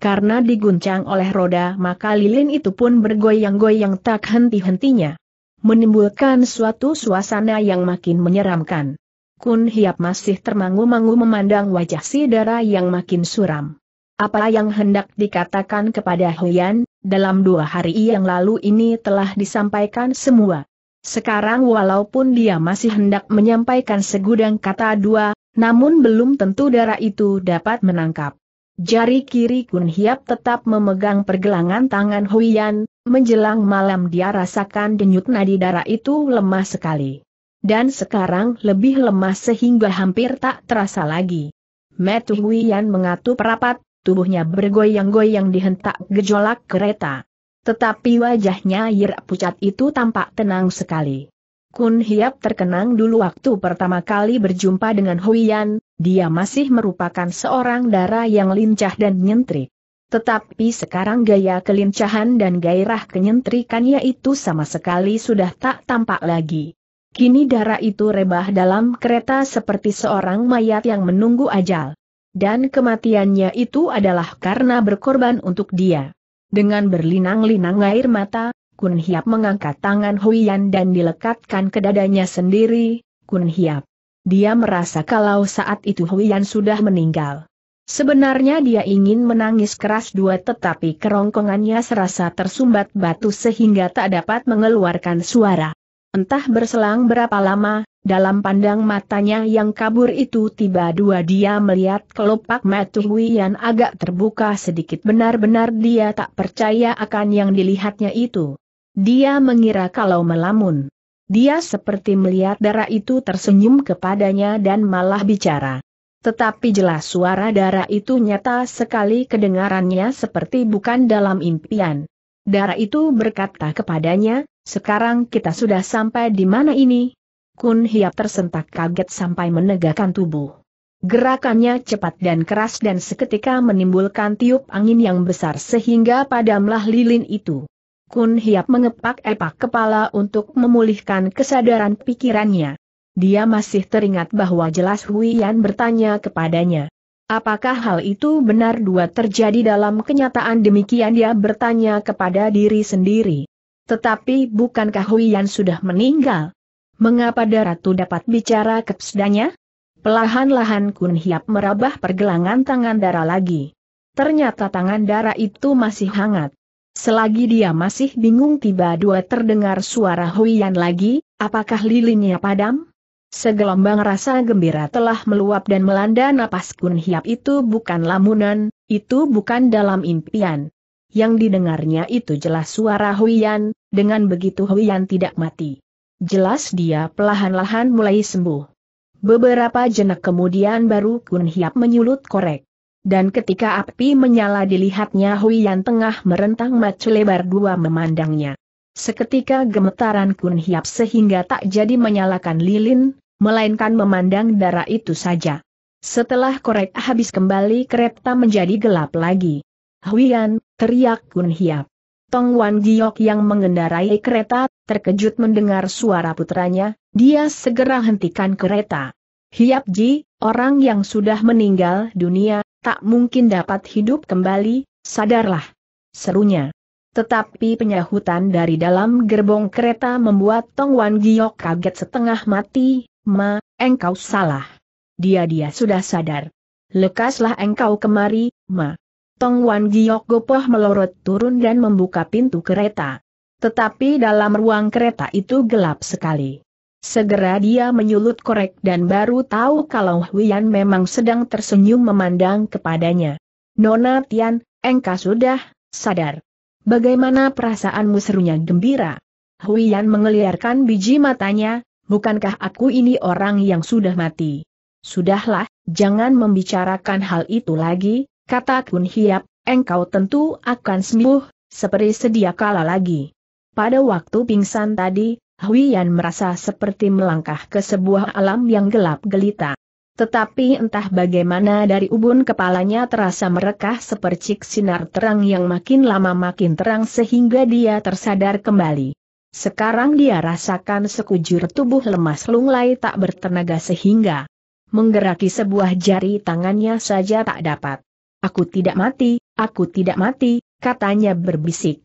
Karena diguncang oleh roda maka lilin itu pun bergoyang-goyang tak henti-hentinya. Menimbulkan suatu suasana yang makin menyeramkan. Kun Hiap masih termangu-mangu memandang wajah si Dara yang makin suram. Apa yang hendak dikatakan kepada Huyan, dalam dua hari yang lalu ini telah disampaikan semua. Sekarang walaupun dia masih hendak menyampaikan segudang kata dua, namun belum tentu darah itu dapat menangkap. Jari kiri Kun Hiap tetap memegang pergelangan tangan Huiyan. menjelang malam dia rasakan denyut nadi darah itu lemah sekali. Dan sekarang lebih lemah sehingga hampir tak terasa lagi. Metu Huiyan mengatup rapat, tubuhnya bergoyang-goyang dihentak gejolak kereta. Tetapi wajahnya Yir pucat itu tampak tenang sekali. Kun Hiap terkenang dulu waktu pertama kali berjumpa dengan Huiyan. Dia masih merupakan seorang darah yang lincah dan nyentrik. Tetapi sekarang gaya kelincahan dan gairah kenyentrikannya itu sama sekali sudah tak tampak lagi. Kini darah itu rebah dalam kereta seperti seorang mayat yang menunggu ajal. Dan kematiannya itu adalah karena berkorban untuk dia. Dengan berlinang-linang air mata, Kun Hiap mengangkat tangan Huiyan dan dilekatkan ke dadanya sendiri, Kun Hiap. Dia merasa kalau saat itu Huiyan sudah meninggal. Sebenarnya dia ingin menangis keras dua tetapi kerongkongannya serasa tersumbat batu sehingga tak dapat mengeluarkan suara. Entah berselang berapa lama, dalam pandang matanya yang kabur itu tiba dua dia melihat kelopak mata Huiyan agak terbuka sedikit benar-benar dia tak percaya akan yang dilihatnya itu. Dia mengira kalau melamun. Dia seperti melihat darah itu tersenyum kepadanya dan malah bicara. Tetapi jelas suara darah itu nyata sekali kedengarannya seperti bukan dalam impian. Darah itu berkata kepadanya, sekarang kita sudah sampai di mana ini? Kun Hiap tersentak kaget sampai menegakkan tubuh. Gerakannya cepat dan keras dan seketika menimbulkan tiup angin yang besar sehingga padamlah lilin itu. Kun Hiap mengepak-epak kepala untuk memulihkan kesadaran pikirannya. Dia masih teringat bahwa jelas Hui Yan bertanya kepadanya. Apakah hal itu benar dua terjadi dalam kenyataan demikian dia bertanya kepada diri sendiri. Tetapi bukankah Hui Yan sudah meninggal? Mengapa Daratu dapat bicara kepsedanya? Pelahan-lahan Kun Hiap merabah pergelangan tangan darah lagi. Ternyata tangan darah itu masih hangat. Selagi dia masih bingung tiba dua terdengar suara huyan lagi, apakah lilinnya padam? Segelombang rasa gembira telah meluap dan melanda napas Kun Hiap itu bukan lamunan, itu bukan dalam impian. Yang didengarnya itu jelas suara huyan, dengan begitu huyan tidak mati. Jelas dia pelahan-lahan mulai sembuh. Beberapa jenak kemudian baru Kun Hiap menyulut korek. Dan ketika api menyala dilihatnya Hui Yan tengah merentang macu lebar dua memandangnya. Seketika gemetaran kun hiap sehingga tak jadi menyalakan lilin, melainkan memandang darah itu saja. Setelah korek habis kembali kereta menjadi gelap lagi. Huiyan, teriak Kun Hiap. Tong Wan Giok yang mengendarai kereta, terkejut mendengar suara putranya, dia segera hentikan kereta. Hiap Ji, orang yang sudah meninggal dunia, tak mungkin dapat hidup kembali, sadarlah. Serunya. Tetapi penyahutan dari dalam gerbong kereta membuat Tong Wan Giok kaget setengah mati, Ma, engkau salah. Dia-dia sudah sadar. Lekaslah engkau kemari, Ma. Tong Wan Giok gopoh melorot turun dan membuka pintu kereta. Tetapi dalam ruang kereta itu gelap sekali. Segera dia menyulut korek dan baru tahu kalau Huyan memang sedang tersenyum memandang kepadanya. Nona Tian, engkau sudah sadar. Bagaimana perasaanmu serunya gembira? Huyan mengeliarkan biji matanya, bukankah aku ini orang yang sudah mati? Sudahlah, jangan membicarakan hal itu lagi, kata Kun Hiap, engkau tentu akan sembuh, seperti sedia kala lagi. Pada waktu pingsan tadi, Hui Yan merasa seperti melangkah ke sebuah alam yang gelap gelita. Tetapi entah bagaimana dari ubun kepalanya terasa merekah sepercik sinar terang yang makin lama makin terang sehingga dia tersadar kembali. Sekarang dia rasakan sekujur tubuh lemas lunglai tak bertenaga sehingga menggeraki sebuah jari tangannya saja tak dapat. Aku tidak mati, aku tidak mati, katanya berbisik.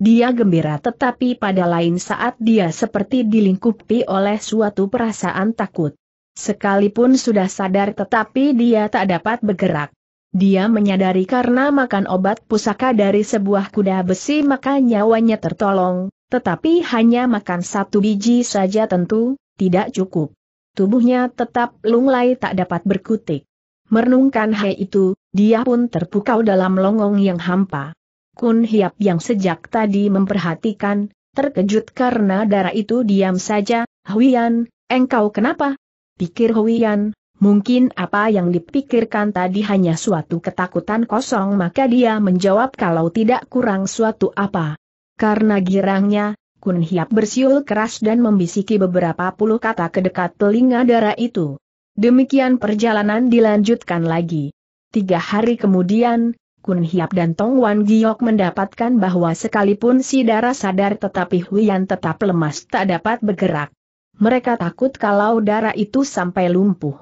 Dia gembira tetapi pada lain saat dia seperti dilingkupi oleh suatu perasaan takut. Sekalipun sudah sadar tetapi dia tak dapat bergerak. Dia menyadari karena makan obat pusaka dari sebuah kuda besi maka nyawanya tertolong, tetapi hanya makan satu biji saja tentu, tidak cukup. Tubuhnya tetap lunglai tak dapat berkutik. Merenungkan hal itu, dia pun terpukau dalam longong yang hampa. Kun Hiap yang sejak tadi memperhatikan, terkejut karena darah itu diam saja, Huian, engkau kenapa? Pikir Huian, mungkin apa yang dipikirkan tadi hanya suatu ketakutan kosong maka dia menjawab kalau tidak kurang suatu apa. Karena girangnya, Kun Hiap bersiul keras dan membisiki beberapa puluh kata ke dekat telinga darah itu. Demikian perjalanan dilanjutkan lagi. Tiga hari kemudian, Kun Hiap dan Tong Wan Giok mendapatkan bahwa sekalipun si darah sadar tetapi Huyan tetap lemas tak dapat bergerak. Mereka takut kalau darah itu sampai lumpuh.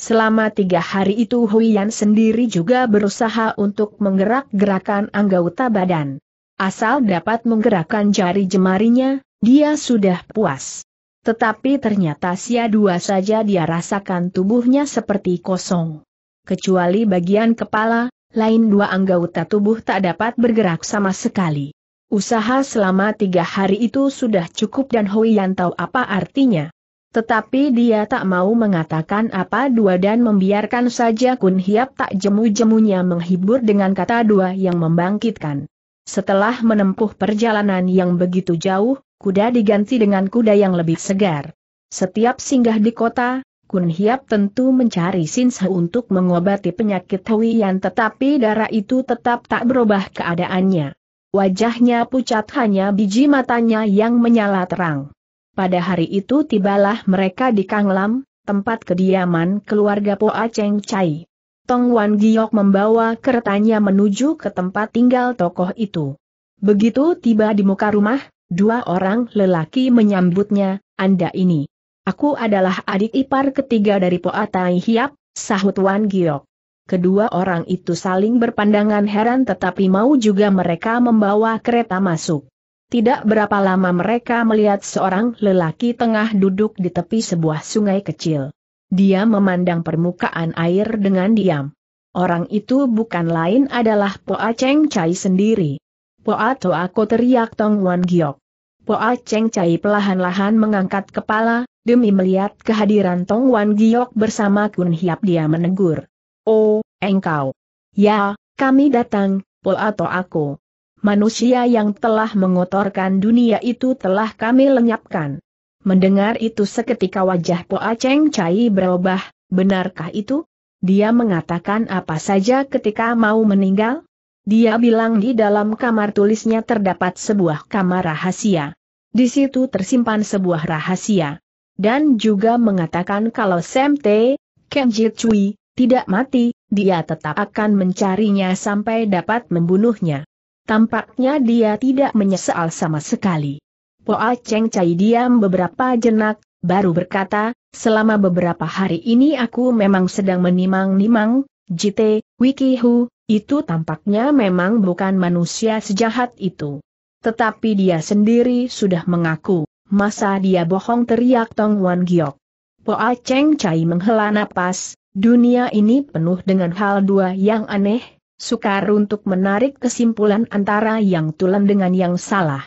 Selama tiga hari itu Huyan sendiri juga berusaha untuk menggerak-gerakan anggota badan. Asal dapat menggerakkan jari jemarinya, dia sudah puas. Tetapi ternyata sia dua saja dia rasakan tubuhnya seperti kosong. Kecuali bagian kepala, lain dua anggota tubuh tak dapat bergerak sama sekali. Usaha selama tiga hari itu sudah cukup dan Hui Yan tahu apa artinya. Tetapi dia tak mau mengatakan apa dua dan membiarkan saja Kun Hiap tak jemu-jemunya menghibur dengan kata dua yang membangkitkan. Setelah menempuh perjalanan yang begitu jauh, kuda diganti dengan kuda yang lebih segar. Setiap singgah di kota, Kun Hiap tentu mencari sinse untuk mengobati penyakit Huiyan tetapi darah itu tetap tak berubah keadaannya. Wajahnya pucat hanya biji matanya yang menyala terang. Pada hari itu tibalah mereka di Kanglam, tempat kediaman keluarga Po Aceng Chai. Tong Wan Giok membawa keretanya menuju ke tempat tinggal tokoh itu. Begitu tiba di muka rumah, dua orang lelaki menyambutnya, Anda ini. Aku adalah adik ipar ketiga dari Poa Tai Hiap, sahut Wan Giok. Kedua orang itu saling berpandangan heran tetapi mau juga mereka membawa kereta masuk. Tidak berapa lama mereka melihat seorang lelaki tengah duduk di tepi sebuah sungai kecil. Dia memandang permukaan air dengan diam. Orang itu bukan lain adalah Poa Cheng Chai sendiri. Poa Ko teriak Tong Wan Giok. Poa Cheng Chai pelahan-lahan mengangkat kepala, Demi melihat kehadiran Tong Wan Giok bersama Kun Hiap dia menegur. Oh, engkau. Ya, kami datang, Po atau aku. Manusia yang telah mengotorkan dunia itu telah kami lenyapkan. Mendengar itu seketika wajah Po Aceng Cai berubah, benarkah itu? Dia mengatakan apa saja ketika mau meninggal? Dia bilang di dalam kamar tulisnya terdapat sebuah kamar rahasia. Di situ tersimpan sebuah rahasia dan juga mengatakan kalau Sam T, Kenji Cui, tidak mati, dia tetap akan mencarinya sampai dapat membunuhnya. Tampaknya dia tidak menyesal sama sekali. Poa Cheng Chai diam beberapa jenak, baru berkata, selama beberapa hari ini aku memang sedang menimang-nimang, Jite, Wikihu, itu tampaknya memang bukan manusia sejahat itu. Tetapi dia sendiri sudah mengaku. Masa dia bohong teriak Tong Wan Giok. Poa Cheng Chai menghela napas, dunia ini penuh dengan hal dua yang aneh, sukar untuk menarik kesimpulan antara yang tulen dengan yang salah.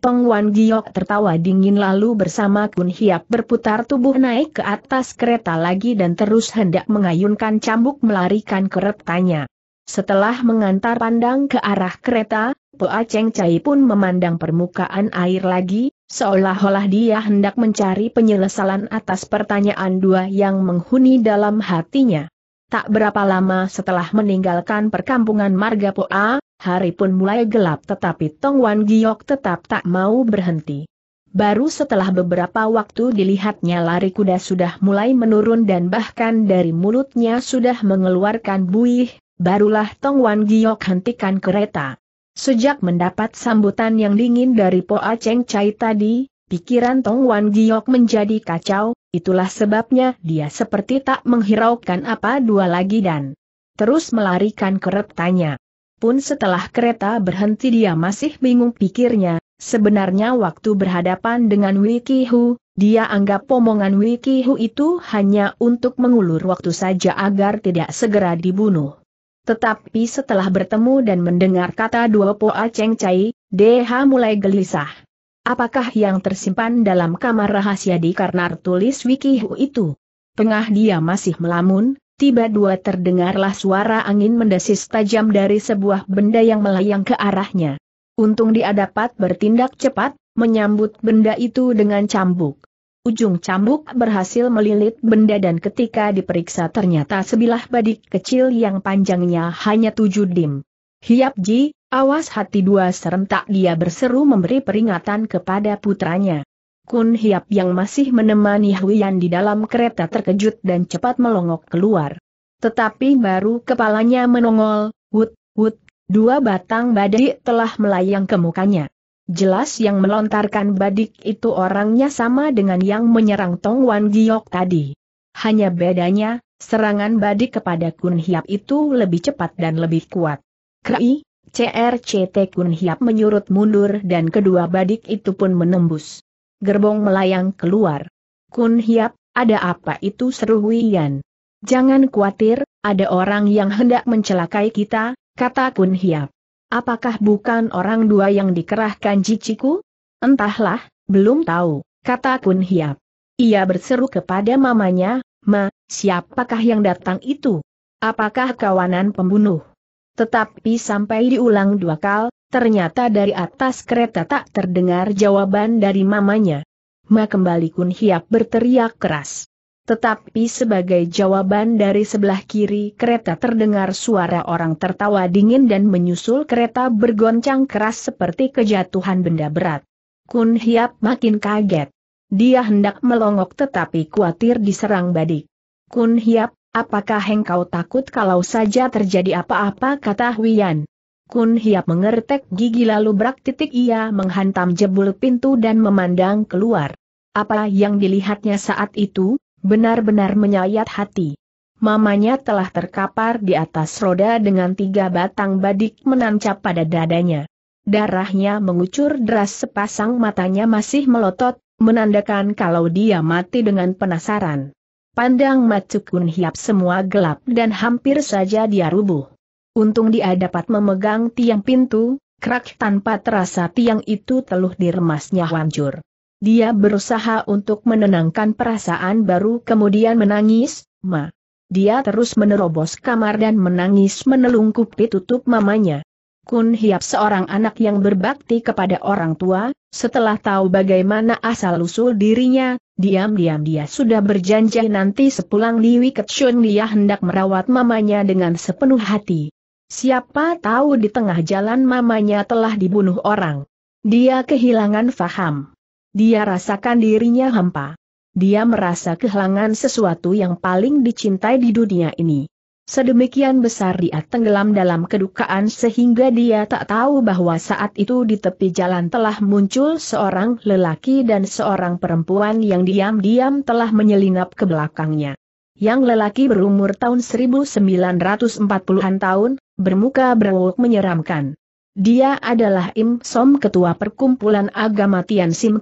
Tong Wan Giok tertawa dingin lalu bersama Kun Hiap berputar tubuh naik ke atas kereta lagi dan terus hendak mengayunkan cambuk melarikan keretanya. Setelah mengantar pandang ke arah kereta, Poa Cheng Chai pun memandang permukaan air lagi, seolah-olah dia hendak mencari penyelesaian atas pertanyaan dua yang menghuni dalam hatinya. Tak berapa lama setelah meninggalkan perkampungan Marga Poa, hari pun mulai gelap tetapi Tong Wan Giok tetap tak mau berhenti. Baru setelah beberapa waktu dilihatnya lari kuda sudah mulai menurun dan bahkan dari mulutnya sudah mengeluarkan buih, barulah Tong Wan Giok hentikan kereta. Sejak mendapat sambutan yang dingin dari Poa Cheng Chai tadi, pikiran Tong Wan Giok menjadi kacau, itulah sebabnya dia seperti tak menghiraukan apa dua lagi dan terus melarikan keretanya. Pun setelah kereta berhenti dia masih bingung pikirnya, sebenarnya waktu berhadapan dengan Wiki Hu, dia anggap omongan Wiki Hu itu hanya untuk mengulur waktu saja agar tidak segera dibunuh. Tetapi setelah bertemu dan mendengar kata dua Poa Cheng Chai, DH mulai gelisah. Apakah yang tersimpan dalam kamar rahasia di karnar tulis Wikihu itu? Tengah dia masih melamun, tiba dua terdengarlah suara angin mendesis tajam dari sebuah benda yang melayang ke arahnya. Untung dia dapat bertindak cepat, menyambut benda itu dengan cambuk. Ujung cambuk berhasil melilit benda dan ketika diperiksa ternyata sebilah badik kecil yang panjangnya hanya tujuh dim. Hiap Ji, awas hati dua serentak dia berseru memberi peringatan kepada putranya. Kun Hiap yang masih menemani Huyan di dalam kereta terkejut dan cepat melongok keluar. Tetapi baru kepalanya menongol, wut, wut, dua batang badik telah melayang ke mukanya. Jelas yang melontarkan badik itu orangnya sama dengan yang menyerang Tong Wan Giok tadi. Hanya bedanya, serangan badik kepada Kun Hiap itu lebih cepat dan lebih kuat. Krai, CRCT Kun Hiap menyurut mundur dan kedua badik itu pun menembus. Gerbong melayang keluar. Kun Hiap, ada apa itu seru Wian? Jangan khawatir, ada orang yang hendak mencelakai kita, kata Kun Hiap. Apakah bukan orang dua yang dikerahkan Jiciku? Entahlah, belum tahu, kata Kun Hiap. Ia berseru kepada mamanya, Ma, siapakah yang datang itu? Apakah kawanan pembunuh? Tetapi sampai diulang dua kali, ternyata dari atas kereta tak terdengar jawaban dari mamanya. Ma kembali Kun Hiap berteriak keras. Tetapi sebagai jawaban dari sebelah kiri kereta terdengar suara orang tertawa dingin dan menyusul kereta bergoncang keras seperti kejatuhan benda berat. Kun Hiap makin kaget. Dia hendak melongok tetapi khawatir diserang badik. Kun Hiap, apakah engkau takut kalau saja terjadi apa-apa kata Huyan? Kun Hiap mengertek gigi lalu berak titik ia menghantam jebul pintu dan memandang keluar. Apa yang dilihatnya saat itu? Benar-benar menyayat hati. Mamanya telah terkapar di atas roda dengan tiga batang badik menancap pada dadanya. Darahnya mengucur deras sepasang matanya masih melotot, menandakan kalau dia mati dengan penasaran. Pandang Matsukun Hiap semua gelap dan hampir saja dia rubuh. Untung dia dapat memegang tiang pintu, krak tanpa terasa tiang itu teluh diremasnya hancur. Dia berusaha untuk menenangkan perasaan baru kemudian menangis, Ma. Dia terus menerobos kamar dan menangis menelungkupi tutup mamanya. Kun Hiap seorang anak yang berbakti kepada orang tua, setelah tahu bagaimana asal-usul dirinya, diam-diam dia sudah berjanji nanti sepulang Liwi Shun dia hendak merawat mamanya dengan sepenuh hati. Siapa tahu di tengah jalan mamanya telah dibunuh orang. Dia kehilangan faham. Dia rasakan dirinya hampa. Dia merasa kehilangan sesuatu yang paling dicintai di dunia ini. Sedemikian besar dia tenggelam dalam kedukaan sehingga dia tak tahu bahwa saat itu di tepi jalan telah muncul seorang lelaki dan seorang perempuan yang diam-diam telah menyelinap ke belakangnya. Yang lelaki berumur tahun 1940-an tahun, bermuka berwok menyeramkan. Dia adalah Im Som ketua perkumpulan agama Tian Sim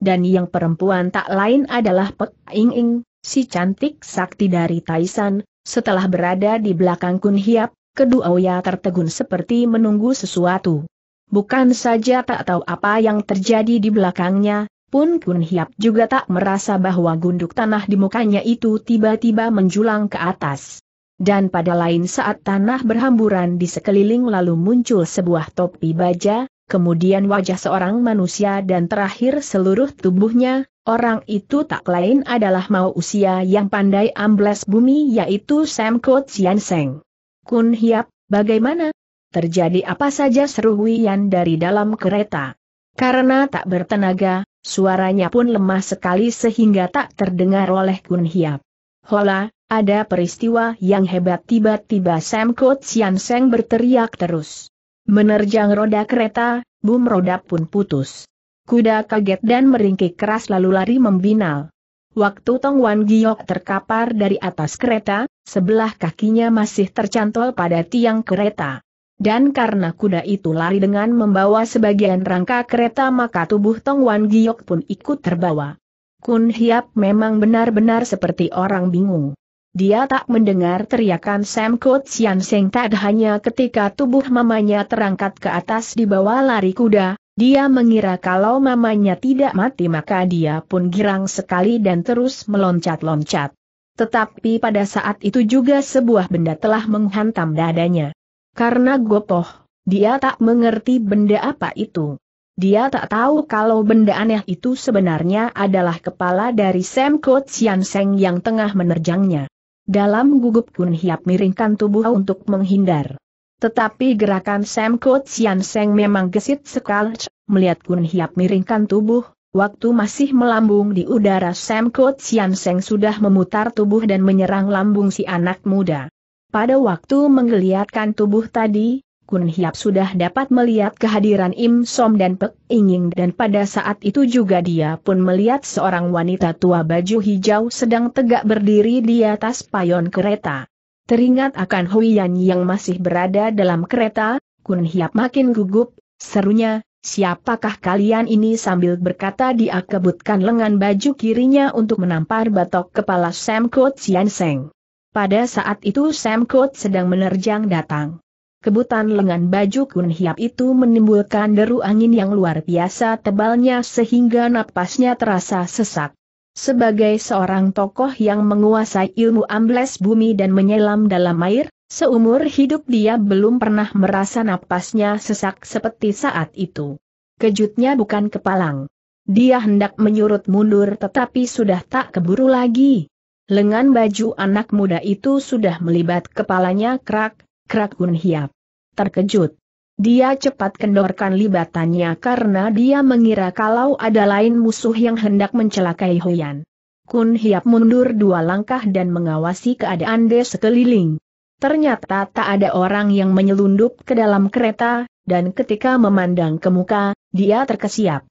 Dan yang perempuan tak lain adalah Pek Ing Ing, si cantik sakti dari Taisan, setelah berada di belakang Kun Hiap, kedua Oya tertegun seperti menunggu sesuatu. Bukan saja tak tahu apa yang terjadi di belakangnya, pun Kun Hiap juga tak merasa bahwa gunduk tanah di mukanya itu tiba-tiba menjulang ke atas dan pada lain saat tanah berhamburan di sekeliling lalu muncul sebuah topi baja, kemudian wajah seorang manusia dan terakhir seluruh tubuhnya, orang itu tak lain adalah mau usia yang pandai ambles bumi yaitu Sam Kut Sian Seng. Kun Hiap, bagaimana? Terjadi apa saja seru Wian dari dalam kereta? Karena tak bertenaga, suaranya pun lemah sekali sehingga tak terdengar oleh Kun Hiap. Hola, ada peristiwa yang hebat tiba-tiba Sam Kot Sian Seng berteriak terus. Menerjang roda kereta, bum roda pun putus. Kuda kaget dan meringkik keras lalu lari membinal. Waktu Tong Wan Giok terkapar dari atas kereta, sebelah kakinya masih tercantol pada tiang kereta. Dan karena kuda itu lari dengan membawa sebagian rangka kereta maka tubuh Tong Wan Giok pun ikut terbawa. Kun Hiap memang benar-benar seperti orang bingung. Dia tak mendengar teriakan Sam Kot Sian Seng tak hanya ketika tubuh mamanya terangkat ke atas di bawah lari kuda, dia mengira kalau mamanya tidak mati maka dia pun girang sekali dan terus meloncat-loncat. Tetapi pada saat itu juga sebuah benda telah menghantam dadanya. Karena gopoh, dia tak mengerti benda apa itu. Dia tak tahu kalau benda aneh itu sebenarnya adalah kepala dari Sam Kot Sian Seng yang tengah menerjangnya. Dalam gugup Kun Hiap miringkan tubuh untuk menghindar. Tetapi gerakan Sam Kot Sian Seng memang gesit sekali, melihat Kun Hiap miringkan tubuh, waktu masih melambung di udara Sam Kot Sian Seng sudah memutar tubuh dan menyerang lambung si anak muda. Pada waktu menggeliatkan tubuh tadi, Kun Hiap sudah dapat melihat kehadiran Im Som dan Pek Inging dan pada saat itu juga dia pun melihat seorang wanita tua baju hijau sedang tegak berdiri di atas payon kereta. Teringat akan Huiyan yang masih berada dalam kereta, Kun Hiap makin gugup, serunya, siapakah kalian ini sambil berkata dia kebutkan lengan baju kirinya untuk menampar batok kepala Sam Kot Sian Seng. Pada saat itu Sam Kot sedang menerjang datang. Kebutan lengan baju kun hiap itu menimbulkan deru angin yang luar biasa tebalnya sehingga napasnya terasa sesak. Sebagai seorang tokoh yang menguasai ilmu ambles bumi dan menyelam dalam air, seumur hidup dia belum pernah merasa napasnya sesak seperti saat itu. Kejutnya bukan kepalang. Dia hendak menyurut mundur tetapi sudah tak keburu lagi. Lengan baju anak muda itu sudah melibat kepalanya kerak, Krak Gun Hiap. Terkejut. Dia cepat kendorkan libatannya karena dia mengira kalau ada lain musuh yang hendak mencelakai Hoyan. Kun Hiap mundur dua langkah dan mengawasi keadaan di sekeliling. Ternyata tak ada orang yang menyelundup ke dalam kereta, dan ketika memandang ke muka, dia terkesiap.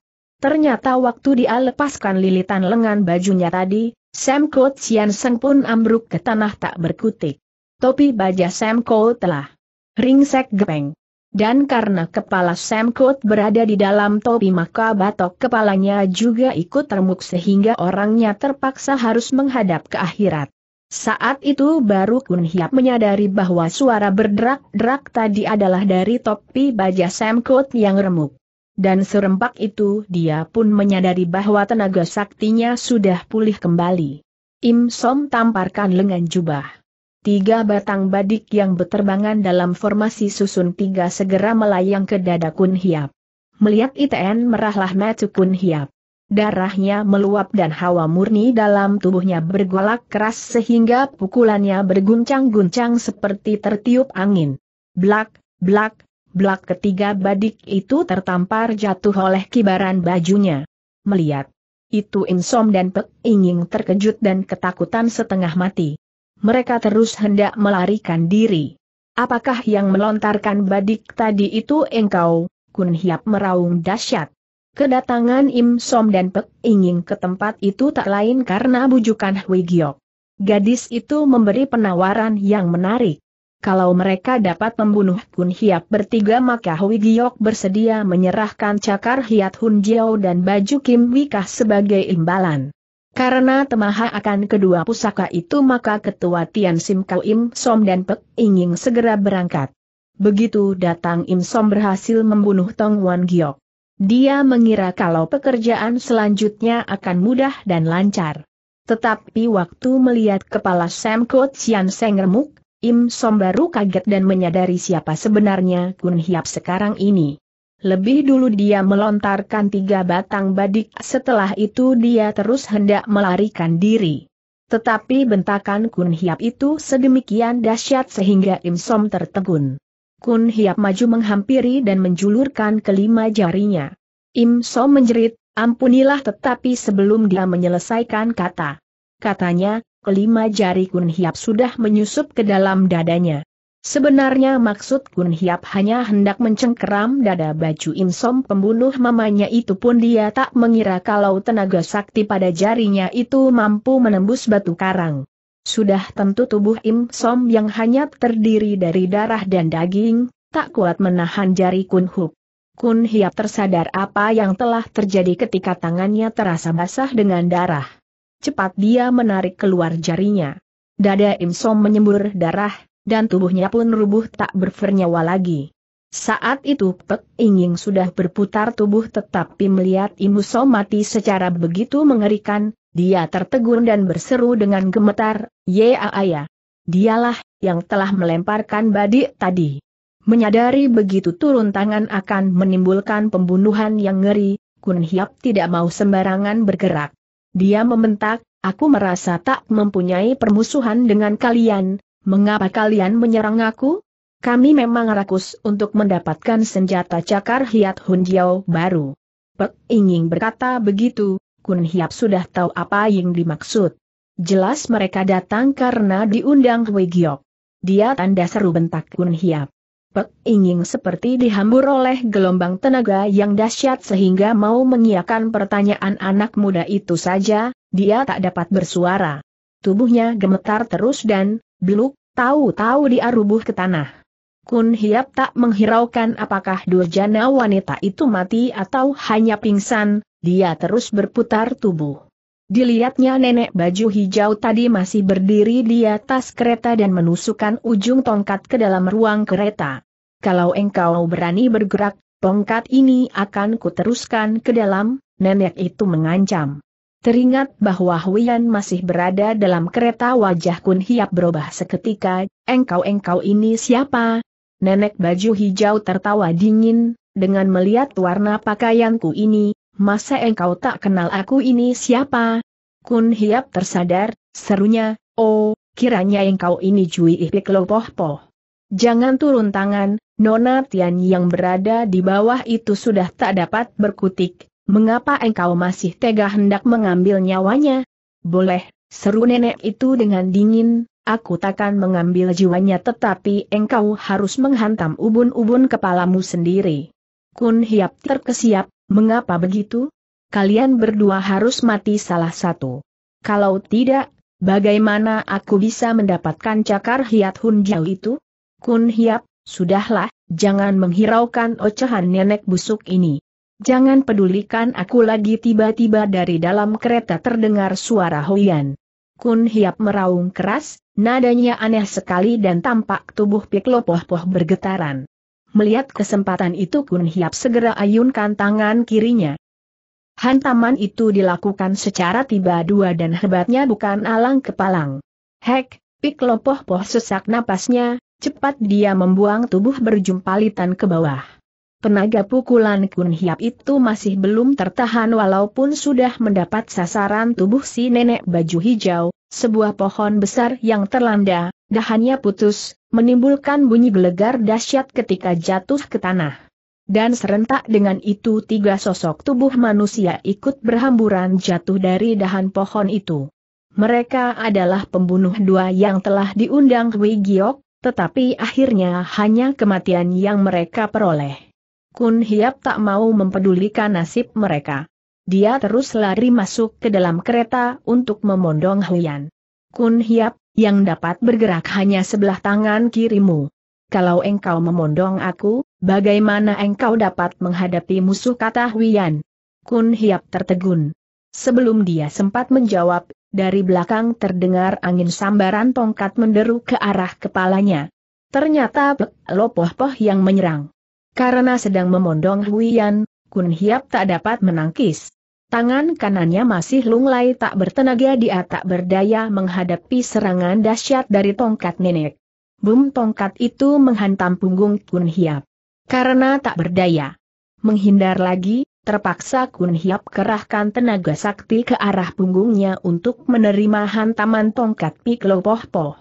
Ternyata waktu dia lepaskan lilitan lengan bajunya tadi, Sam Kot Sian Seng pun ambruk ke tanah tak berkutik topi baja Sam Colt telah ringsek gepeng. Dan karena kepala Sam Colt berada di dalam topi maka batok kepalanya juga ikut termuk sehingga orangnya terpaksa harus menghadap ke akhirat. Saat itu baru Kun Hiap menyadari bahwa suara berderak-derak tadi adalah dari topi baja Sam Colt yang remuk. Dan serempak itu dia pun menyadari bahwa tenaga saktinya sudah pulih kembali. Im Som tamparkan lengan jubah. Tiga batang badik yang berterbangan dalam formasi susun tiga segera melayang ke dada Kun Hiap. Melihat ITN merahlah mata Kun Hiap. Darahnya meluap dan hawa murni dalam tubuhnya bergolak keras sehingga pukulannya berguncang-guncang seperti tertiup angin. Blak, blak, blak ketiga badik itu tertampar jatuh oleh kibaran bajunya. Melihat itu Insom dan Pek Inging terkejut dan ketakutan setengah mati mereka terus hendak melarikan diri. Apakah yang melontarkan badik tadi itu engkau? Kun Hiap meraung dahsyat. Kedatangan Im Som dan Pek ingin ke tempat itu tak lain karena bujukan Hui Giok. Gadis itu memberi penawaran yang menarik. Kalau mereka dapat membunuh Kun Hiap bertiga maka Hui Giok bersedia menyerahkan cakar Hiat Hun Jiao dan baju Kim Wikah sebagai imbalan. Karena temaha akan kedua pusaka itu maka ketua Tian Sim Kau Im Som dan Pek ingin segera berangkat. Begitu datang Im Som berhasil membunuh Tong Wan Giok. Dia mengira kalau pekerjaan selanjutnya akan mudah dan lancar. Tetapi waktu melihat kepala Sam Kot Sian Seng remuk, Im Som baru kaget dan menyadari siapa sebenarnya Kun Hiap sekarang ini. Lebih dulu dia melontarkan tiga batang badik setelah itu dia terus hendak melarikan diri. Tetapi bentakan Kun Hiap itu sedemikian dahsyat sehingga Im Som tertegun. Kun Hiap maju menghampiri dan menjulurkan kelima jarinya. Im Som menjerit, ampunilah tetapi sebelum dia menyelesaikan kata. Katanya, kelima jari Kun Hiap sudah menyusup ke dalam dadanya. Sebenarnya maksud Kun Hiap hanya hendak mencengkeram dada baju Insom pembunuh mamanya itu pun dia tak mengira kalau tenaga sakti pada jarinya itu mampu menembus batu karang. Sudah tentu tubuh Insom yang hanya terdiri dari darah dan daging, tak kuat menahan jari Kun Hup. Kun Hiap tersadar apa yang telah terjadi ketika tangannya terasa basah dengan darah. Cepat dia menarik keluar jarinya. Dada Insom menyembur darah, dan tubuhnya pun rubuh tak bernyawa lagi. Saat itu Pek Inging sudah berputar tubuh tetapi melihat Imuso mati secara begitu mengerikan, dia tertegun dan berseru dengan gemetar, ayah, Dialah, yang telah melemparkan badik tadi. Menyadari begitu turun tangan akan menimbulkan pembunuhan yang ngeri, Kun Hiap tidak mau sembarangan bergerak. Dia membentak, aku merasa tak mempunyai permusuhan dengan kalian, Mengapa kalian menyerang aku? Kami memang rakus untuk mendapatkan senjata cakar hiat Hunjiao baru. Pek ingin berkata begitu, Kun Hiap sudah tahu apa yang dimaksud. Jelas mereka datang karena diundang Hui Giok. Dia tanda seru bentak Kun Hiap. Pek Inging seperti dihambur oleh gelombang tenaga yang dahsyat sehingga mau mengiakan pertanyaan anak muda itu saja, dia tak dapat bersuara. Tubuhnya gemetar terus dan, Biluk, tahu-tahu dia rubuh ke tanah. Kun Hiap tak menghiraukan apakah durjana wanita itu mati atau hanya pingsan, dia terus berputar tubuh. Dilihatnya nenek baju hijau tadi masih berdiri di atas kereta dan menusukkan ujung tongkat ke dalam ruang kereta. Kalau engkau berani bergerak, tongkat ini akan kuteruskan ke dalam, nenek itu mengancam. Teringat bahwa Huyan masih berada dalam kereta wajah Kun Hiap berubah seketika, engkau-engkau ini siapa? Nenek baju hijau tertawa dingin, dengan melihat warna pakaianku ini, masa engkau tak kenal aku ini siapa? Kun Hiap tersadar, serunya, oh, kiranya engkau ini Jui Ipik Lopoh-poh. Jangan turun tangan, Nona Tian yang berada di bawah itu sudah tak dapat berkutik, mengapa engkau masih tega hendak mengambil nyawanya? Boleh, seru nenek itu dengan dingin, aku takkan mengambil jiwanya tetapi engkau harus menghantam ubun-ubun kepalamu sendiri. Kun Hiap terkesiap, mengapa begitu? Kalian berdua harus mati salah satu. Kalau tidak, bagaimana aku bisa mendapatkan cakar Hiat Hun Jiao itu? Kun Hiap, sudahlah, jangan menghiraukan ocehan nenek busuk ini. Jangan pedulikan aku lagi tiba-tiba dari dalam kereta terdengar suara Hoian. Kun Hiap meraung keras, nadanya aneh sekali dan tampak tubuh Pik poh bergetaran. Melihat kesempatan itu Kun Hiap segera ayunkan tangan kirinya. Hantaman itu dilakukan secara tiba-dua dan hebatnya bukan alang kepalang. Hek, Pik Poh-Poh sesak napasnya, cepat dia membuang tubuh berjumpalitan ke bawah. Penaga pukulan Kun Hiap itu masih belum tertahan walaupun sudah mendapat sasaran tubuh si nenek baju hijau, sebuah pohon besar yang terlanda, dahannya putus, menimbulkan bunyi gelegar dahsyat ketika jatuh ke tanah. Dan serentak dengan itu tiga sosok tubuh manusia ikut berhamburan jatuh dari dahan pohon itu. Mereka adalah pembunuh dua yang telah diundang Wei Giok, tetapi akhirnya hanya kematian yang mereka peroleh. Kun Hiap tak mau mempedulikan nasib mereka. Dia terus lari masuk ke dalam kereta untuk memondong Huyan. Kun Hiap, yang dapat bergerak hanya sebelah tangan kirimu. Kalau engkau memondong aku, bagaimana engkau dapat menghadapi musuh kata Huyan? Kun Hiap tertegun. Sebelum dia sempat menjawab, dari belakang terdengar angin sambaran tongkat menderu ke arah kepalanya. Ternyata Lopoh-Poh yang menyerang. Karena sedang memondong Huiyan, Kun Hiap tak dapat menangkis. Tangan kanannya masih lunglai tak bertenaga dia tak berdaya menghadapi serangan dahsyat dari tongkat nenek. Bum tongkat itu menghantam punggung Kun Hiap. Karena tak berdaya. Menghindar lagi, terpaksa Kun Hiap kerahkan tenaga sakti ke arah punggungnya untuk menerima hantaman tongkat Pik poh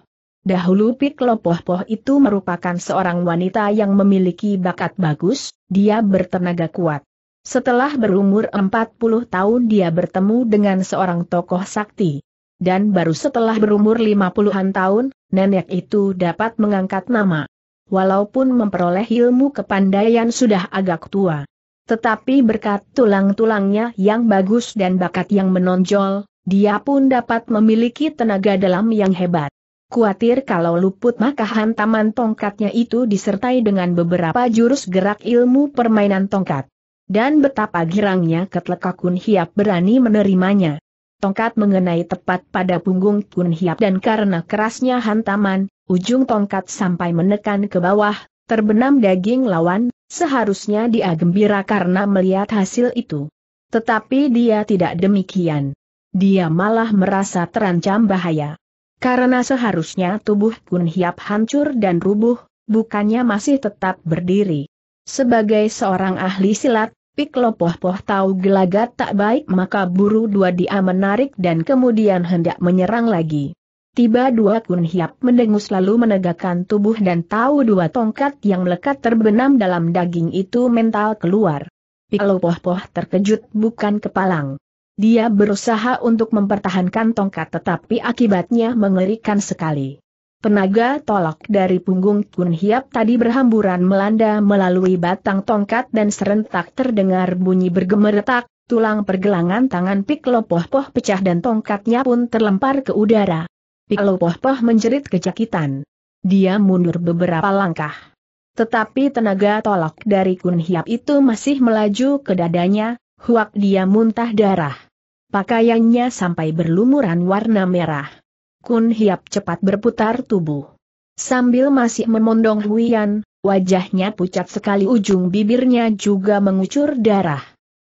Dahulu Piklopoh-poh itu merupakan seorang wanita yang memiliki bakat bagus, dia bertenaga kuat. Setelah berumur 40 tahun dia bertemu dengan seorang tokoh sakti. Dan baru setelah berumur 50-an tahun, nenek itu dapat mengangkat nama. Walaupun memperoleh ilmu kepandaian sudah agak tua. Tetapi berkat tulang-tulangnya yang bagus dan bakat yang menonjol, dia pun dapat memiliki tenaga dalam yang hebat. Kuatir kalau luput maka hantaman tongkatnya itu disertai dengan beberapa jurus gerak ilmu permainan tongkat. Dan betapa girangnya ketleka Kun Hiap berani menerimanya. Tongkat mengenai tepat pada punggung Kun Hiap dan karena kerasnya hantaman, ujung tongkat sampai menekan ke bawah, terbenam daging lawan, seharusnya dia gembira karena melihat hasil itu. Tetapi dia tidak demikian. Dia malah merasa terancam bahaya. Karena seharusnya tubuh Kun Hiap hancur dan rubuh, bukannya masih tetap berdiri. Sebagai seorang ahli silat, Pik Lopoh-Poh tahu gelagat tak baik maka buru dua dia menarik dan kemudian hendak menyerang lagi. Tiba dua kun hiap mendengus lalu menegakkan tubuh dan tahu dua tongkat yang melekat terbenam dalam daging itu mental keluar. lopoh poh terkejut bukan kepalang. Dia berusaha untuk mempertahankan tongkat tetapi akibatnya mengerikan sekali. Penaga tolak dari punggung Kun Hiap tadi berhamburan melanda melalui batang tongkat dan serentak terdengar bunyi bergemeretak, tulang pergelangan tangan Piklo Lopoh-Poh pecah dan tongkatnya pun terlempar ke udara. Piklo Lopoh-Poh menjerit kejakitan. Dia mundur beberapa langkah. Tetapi tenaga tolak dari Kun Hiap itu masih melaju ke dadanya, huak dia muntah darah. Pakaiannya sampai berlumuran warna merah. Kun Hiap cepat berputar tubuh. Sambil masih memondong Huian, wajahnya pucat sekali ujung bibirnya juga mengucur darah.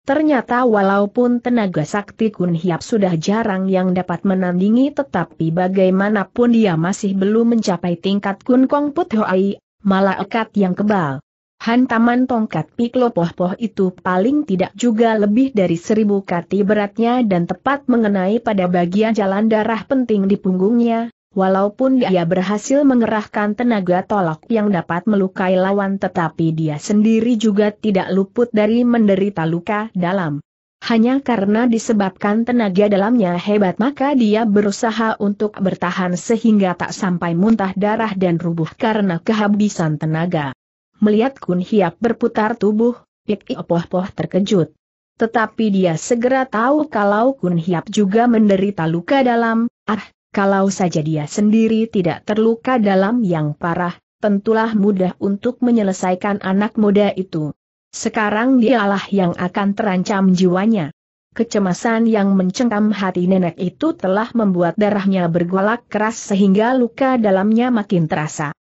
Ternyata walaupun tenaga sakti Kun Hiap sudah jarang yang dapat menandingi tetapi bagaimanapun dia masih belum mencapai tingkat Kun Kong Put Hoai, malah ekat yang kebal. Hantaman tongkat piklo poh poh itu paling tidak juga lebih dari seribu kati beratnya dan tepat mengenai pada bagian jalan darah penting di punggungnya, walaupun dia berhasil mengerahkan tenaga tolak yang dapat melukai lawan tetapi dia sendiri juga tidak luput dari menderita luka dalam. Hanya karena disebabkan tenaga dalamnya hebat maka dia berusaha untuk bertahan sehingga tak sampai muntah darah dan rubuh karena kehabisan tenaga. Melihat Kun Hiap berputar tubuh, Pik Poh terkejut. Tetapi dia segera tahu kalau Kun Hiap juga menderita luka dalam, ah, kalau saja dia sendiri tidak terluka dalam yang parah, tentulah mudah untuk menyelesaikan anak muda itu. Sekarang dialah yang akan terancam jiwanya. Kecemasan yang mencengkam hati nenek itu telah membuat darahnya bergolak keras sehingga luka dalamnya makin terasa.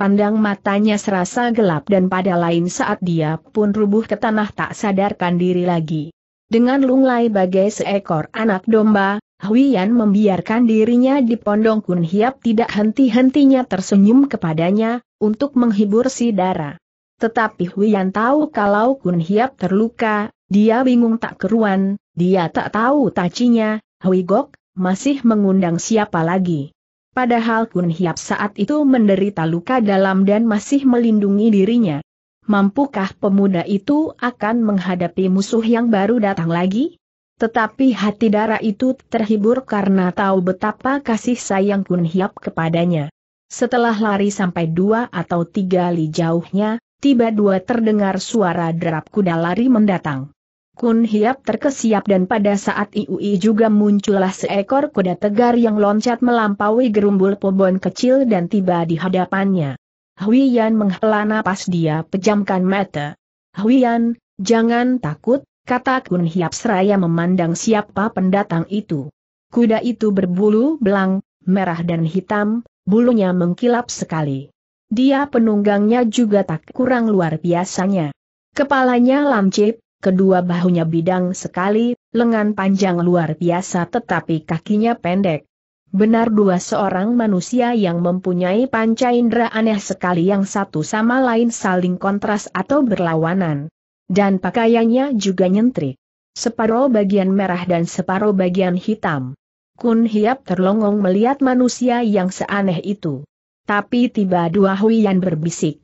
Pandang matanya serasa gelap dan pada lain saat dia pun rubuh ke tanah tak sadarkan diri lagi. Dengan lunglai bagai seekor anak domba, Yan membiarkan dirinya di pondong Kun Hiap tidak henti-hentinya tersenyum kepadanya, untuk menghibur si Dara. Tetapi Yan tahu kalau Kun Hiap terluka, dia bingung tak keruan, dia tak tahu tacinya, Hui Gok, masih mengundang siapa lagi. Padahal Kun Hiap saat itu menderita luka dalam dan masih melindungi dirinya. Mampukah pemuda itu akan menghadapi musuh yang baru datang lagi? Tetapi hati Dara itu terhibur karena tahu betapa kasih sayang Kun Hiap kepadanya. Setelah lari sampai dua atau tiga li jauhnya, tiba dua terdengar suara derap kuda lari mendatang. Kun Hiap terkesiap dan pada saat Iui juga muncullah seekor kuda tegar yang loncat melampaui gerumbul pobon kecil dan tiba di hadapannya. Huiyan menghela napas dia pejamkan mata. Huiyan, jangan takut, kata Kun Hiap seraya memandang siapa pendatang itu. Kuda itu berbulu belang, merah dan hitam, bulunya mengkilap sekali. Dia penunggangnya juga tak kurang luar biasanya. Kepalanya lancip, kedua bahunya bidang sekali, lengan panjang luar biasa tetapi kakinya pendek. Benar dua seorang manusia yang mempunyai panca indera aneh sekali yang satu sama lain saling kontras atau berlawanan. Dan pakaiannya juga nyentrik. Separuh bagian merah dan separuh bagian hitam. Kun Hiap terlongong melihat manusia yang seaneh itu. Tapi tiba dua Huian berbisik.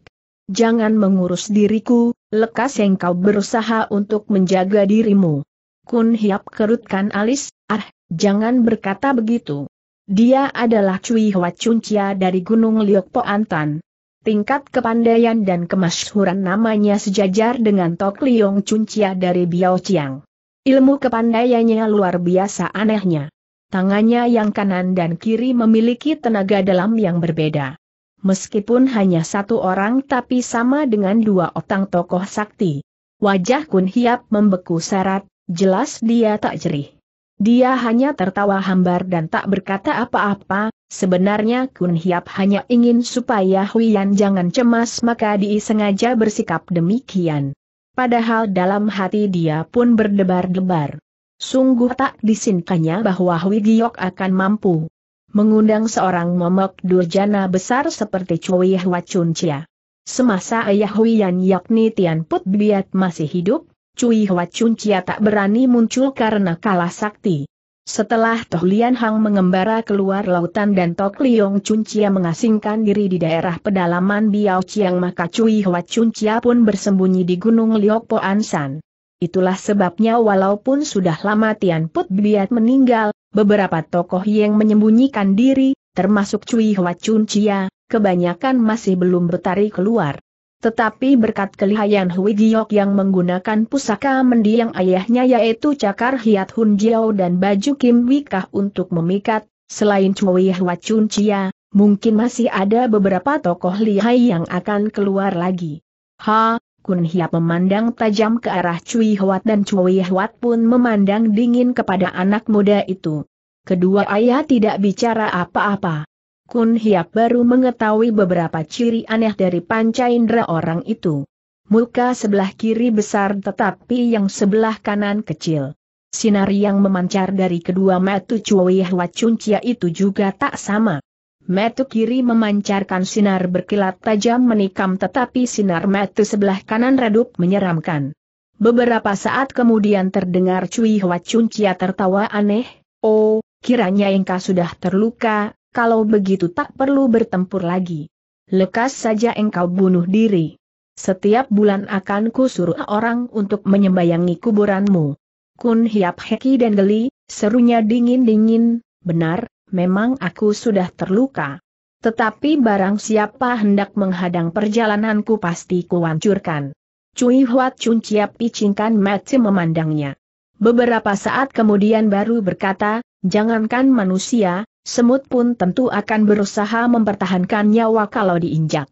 Jangan mengurus diriku, lekas engkau berusaha untuk menjaga dirimu. Kun Hiap kerutkan alis, ah, jangan berkata begitu. Dia adalah Cui Hwa Chia dari Gunung Liok Po Antan. Tingkat kepandaian dan kemasyhuran namanya sejajar dengan Tok Liong Chia dari Biao Chiang. Ilmu kepandaiannya luar biasa anehnya. Tangannya yang kanan dan kiri memiliki tenaga dalam yang berbeda meskipun hanya satu orang tapi sama dengan dua otang tokoh sakti. Wajah Kun Hiap membeku serat, jelas dia tak jerih. Dia hanya tertawa hambar dan tak berkata apa-apa, sebenarnya Kun Hiap hanya ingin supaya Huiyan jangan cemas maka dia sengaja bersikap demikian. Padahal dalam hati dia pun berdebar-debar. Sungguh tak disinkanya bahwa Hui Giok akan mampu mengundang seorang momok durjana besar seperti Cui Hwa Chun Chia. Semasa ayah Huian yakni Tian Put Biat masih hidup, Cui Hwa Chun Chia tak berani muncul karena kalah sakti. Setelah Toh Lian Hang mengembara keluar lautan dan Tok Liong Chun Chia mengasingkan diri di daerah pedalaman Biao Chiang maka Cui Hwa Chun Chia pun bersembunyi di Gunung Liok Po Ansan. Itulah sebabnya walaupun sudah lama Tian Put Biat meninggal, beberapa tokoh yang menyembunyikan diri, termasuk Cui Hwa Chun Chia, kebanyakan masih belum bertarik keluar. Tetapi berkat kelihayan Hui Giok yang menggunakan pusaka mendiang ayahnya yaitu cakar hiat Hun Jiao dan baju Kim Wikah untuk memikat, selain Cui Hwa Chun Chia, mungkin masih ada beberapa tokoh lihai yang akan keluar lagi. Ha, Kun Hiap memandang tajam ke arah Cui Hwat dan Cui Hwat pun memandang dingin kepada anak muda itu. Kedua ayah tidak bicara apa-apa. Kun Hiap baru mengetahui beberapa ciri aneh dari panca indera orang itu. Muka sebelah kiri besar tetapi yang sebelah kanan kecil. Sinar yang memancar dari kedua mata Cui Hwat Cun itu juga tak sama. Metu kiri memancarkan sinar berkilat tajam menikam tetapi sinar metu sebelah kanan redup menyeramkan. Beberapa saat kemudian terdengar Cui Hwa Chia tertawa aneh, oh, kiranya engkau sudah terluka, kalau begitu tak perlu bertempur lagi. Lekas saja engkau bunuh diri. Setiap bulan akan kusuruh orang untuk menyembayangi kuburanmu. Kun Hiap Heki dan geli, serunya dingin-dingin, benar, memang aku sudah terluka. Tetapi barang siapa hendak menghadang perjalananku pasti kuancurkan. Cui Huat Chun Chiap picingkan mati memandangnya. Beberapa saat kemudian baru berkata, jangankan manusia, semut pun tentu akan berusaha mempertahankan nyawa kalau diinjak.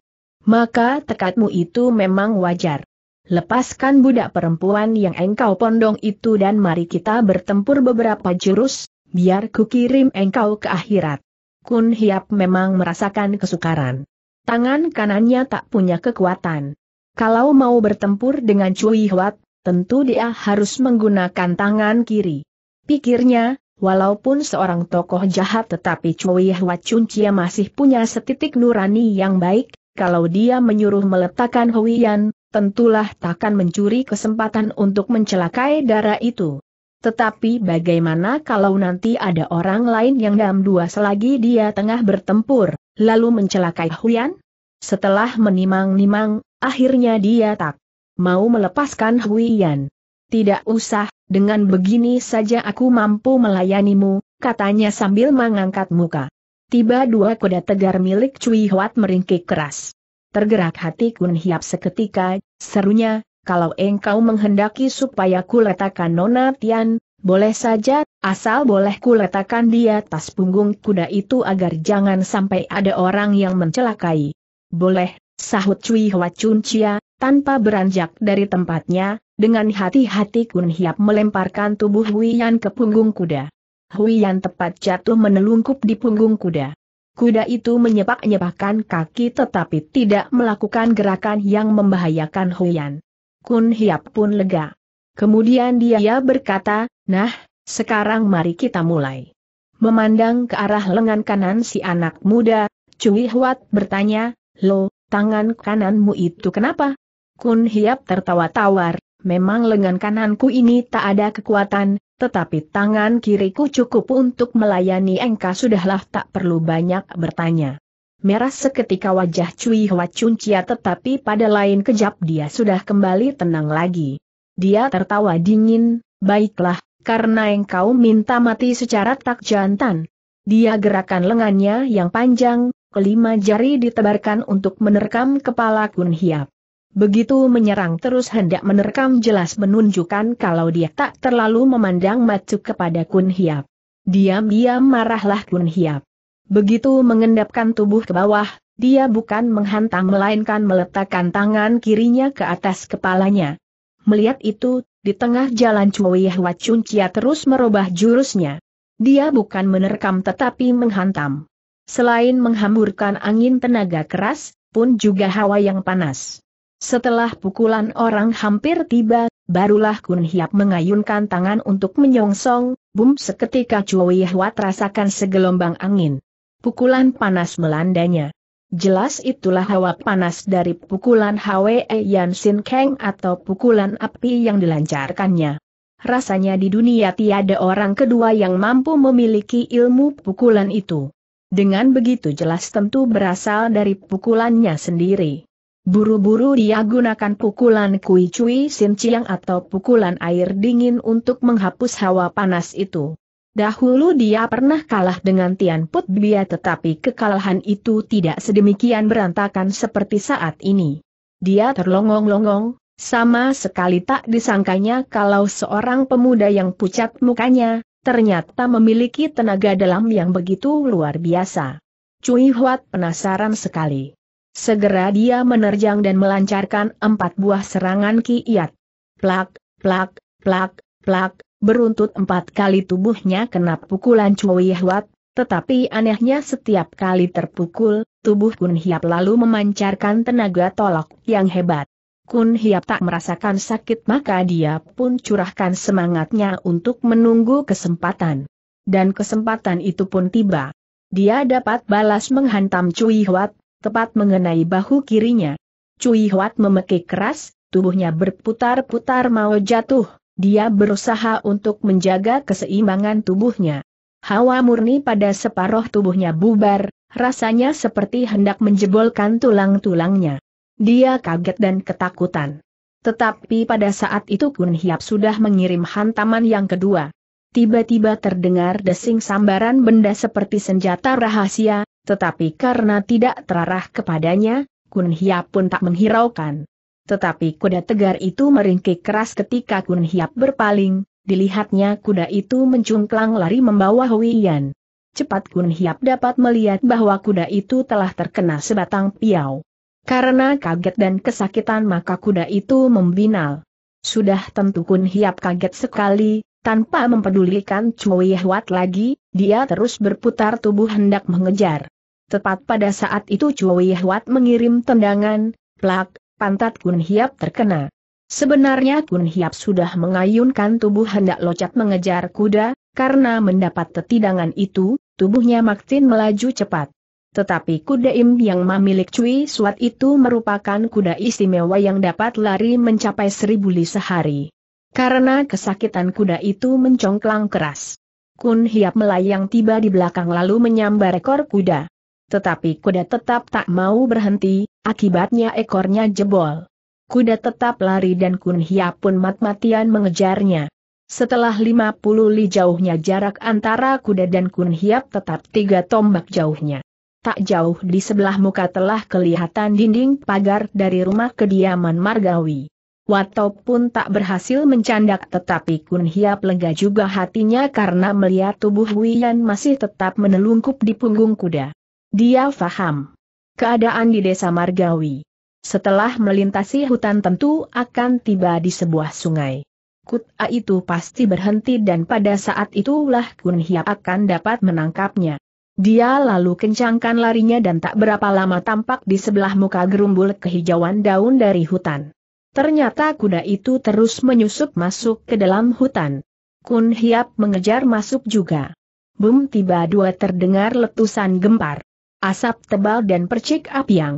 Maka tekadmu itu memang wajar. Lepaskan budak perempuan yang engkau pondong itu dan mari kita bertempur beberapa jurus, biar ku kirim engkau ke akhirat. Kun Hiap memang merasakan kesukaran. Tangan kanannya tak punya kekuatan. Kalau mau bertempur dengan Cui Huat, tentu dia harus menggunakan tangan kiri. Pikirnya, walaupun seorang tokoh jahat tetapi Cui Huat Cuncia masih punya setitik nurani yang baik, kalau dia menyuruh meletakkan Huiyan, tentulah takkan mencuri kesempatan untuk mencelakai darah itu. Tetapi bagaimana kalau nanti ada orang lain yang dam dua selagi dia tengah bertempur, lalu mencelakai Huyan? Setelah menimang-nimang, akhirnya dia tak mau melepaskan Huyan. Tidak usah, dengan begini saja aku mampu melayanimu, katanya sambil mengangkat muka. Tiba dua kuda tegar milik Cui Huat meringkik keras. Tergerak hati Kun Hiap seketika, serunya, kalau engkau menghendaki supaya kuletakkan Nona Tian, boleh saja, asal boleh kuletakkan di atas punggung kuda itu agar jangan sampai ada orang yang mencelakai. Boleh, sahut Cui Hwa Chun Cia, tanpa beranjak dari tempatnya, dengan hati-hati Kun Hiap melemparkan tubuh Huiyan ke punggung kuda. Huiyan tepat jatuh menelungkup di punggung kuda. Kuda itu menyepak-nyepakkan kaki tetapi tidak melakukan gerakan yang membahayakan Huiyan. Kun Hiap pun lega. Kemudian dia berkata, nah, sekarang mari kita mulai. Memandang ke arah lengan kanan si anak muda, Cui Huat bertanya, lo, tangan kananmu itu kenapa? Kun Hiap tertawa tawar, memang lengan kananku ini tak ada kekuatan, tetapi tangan kiriku cukup untuk melayani engkau sudahlah tak perlu banyak bertanya merah seketika wajah Cui Hwa Chia tetapi pada lain kejap dia sudah kembali tenang lagi. Dia tertawa dingin, baiklah, karena engkau minta mati secara tak jantan. Dia gerakan lengannya yang panjang, kelima jari ditebarkan untuk menerkam kepala Kun Hiap. Begitu menyerang terus hendak menerkam jelas menunjukkan kalau dia tak terlalu memandang macu kepada Kun Hiap. Diam-diam marahlah Kun Hiap. Begitu mengendapkan tubuh ke bawah, dia bukan menghantam melainkan meletakkan tangan kirinya ke atas kepalanya. Melihat itu, di tengah jalan Cui Hwa Chia terus merubah jurusnya. Dia bukan menerkam tetapi menghantam. Selain menghamburkan angin tenaga keras, pun juga hawa yang panas. Setelah pukulan orang hampir tiba, barulah Kun Hiap mengayunkan tangan untuk menyongsong, bum seketika Cui Hwa terasakan segelombang angin. Pukulan panas melandanya. Jelas itulah hawa panas dari pukulan Hwe Yan Sin Kang atau pukulan api yang dilancarkannya. Rasanya di dunia tiada orang kedua yang mampu memiliki ilmu pukulan itu. Dengan begitu jelas tentu berasal dari pukulannya sendiri. Buru-buru dia gunakan pukulan Kui Cui Sin Chiang atau pukulan air dingin untuk menghapus hawa panas itu. Dahulu dia pernah kalah dengan Tian Put Bia tetapi kekalahan itu tidak sedemikian berantakan seperti saat ini. Dia terlongong-longong, sama sekali tak disangkanya kalau seorang pemuda yang pucat mukanya, ternyata memiliki tenaga dalam yang begitu luar biasa. Cui Huat penasaran sekali. Segera dia menerjang dan melancarkan empat buah serangan kiat. Plak, plak, plak, plak, beruntut empat kali tubuhnya kena pukulan Cui Huat, tetapi anehnya setiap kali terpukul, tubuh Kun Hiap lalu memancarkan tenaga tolak yang hebat. Kun Hiap tak merasakan sakit maka dia pun curahkan semangatnya untuk menunggu kesempatan. Dan kesempatan itu pun tiba. Dia dapat balas menghantam Cui Huat, tepat mengenai bahu kirinya. Cui Huat memekik keras, tubuhnya berputar-putar mau jatuh, dia berusaha untuk menjaga keseimbangan tubuhnya. Hawa murni pada separuh tubuhnya bubar, rasanya seperti hendak menjebolkan tulang-tulangnya. Dia kaget dan ketakutan. Tetapi pada saat itu Kun Hiap sudah mengirim hantaman yang kedua. Tiba-tiba terdengar desing sambaran benda seperti senjata rahasia, tetapi karena tidak terarah kepadanya, Kun Hiap pun tak menghiraukan. Tetapi kuda tegar itu meringkik keras ketika Kun Hiap berpaling, dilihatnya kuda itu mencungklang lari membawa Hui Yan. Cepat Kun Hiap dapat melihat bahwa kuda itu telah terkena sebatang piau. Karena kaget dan kesakitan maka kuda itu membinal. Sudah tentu Kun Hiap kaget sekali, tanpa mempedulikan Cui Huat lagi, dia terus berputar tubuh hendak mengejar. Tepat pada saat itu Cui Huat mengirim tendangan, plak, pantat Kun Hiap terkena. Sebenarnya Kun Hiap sudah mengayunkan tubuh hendak locat mengejar kuda, karena mendapat tetidangan itu, tubuhnya makin melaju cepat. Tetapi kuda Im yang memiliki Cui Suat itu merupakan kuda istimewa yang dapat lari mencapai seribu li sehari. Karena kesakitan kuda itu mencongklang keras. Kun Hiap melayang tiba di belakang lalu menyambar ekor kuda. Tetapi kuda tetap tak mau berhenti, akibatnya ekornya jebol. Kuda tetap lari dan Kun Hia pun mat-matian mengejarnya. Setelah 50 li jauhnya jarak antara kuda dan Kun Hiap tetap tiga tombak jauhnya. Tak jauh di sebelah muka telah kelihatan dinding pagar dari rumah kediaman Margawi. Wato pun tak berhasil mencandak tetapi Kun Hiap lega juga hatinya karena melihat tubuh Wian masih tetap menelungkup di punggung kuda. Dia faham. Keadaan di desa Margawi. Setelah melintasi hutan tentu akan tiba di sebuah sungai. Kut'a itu pasti berhenti dan pada saat itulah Kun Hiap akan dapat menangkapnya. Dia lalu kencangkan larinya dan tak berapa lama tampak di sebelah muka gerumbul kehijauan daun dari hutan. Ternyata kuda itu terus menyusup masuk ke dalam hutan. Kun Hiap mengejar masuk juga. Bum tiba dua terdengar letusan gempar. Asap tebal dan percik api yang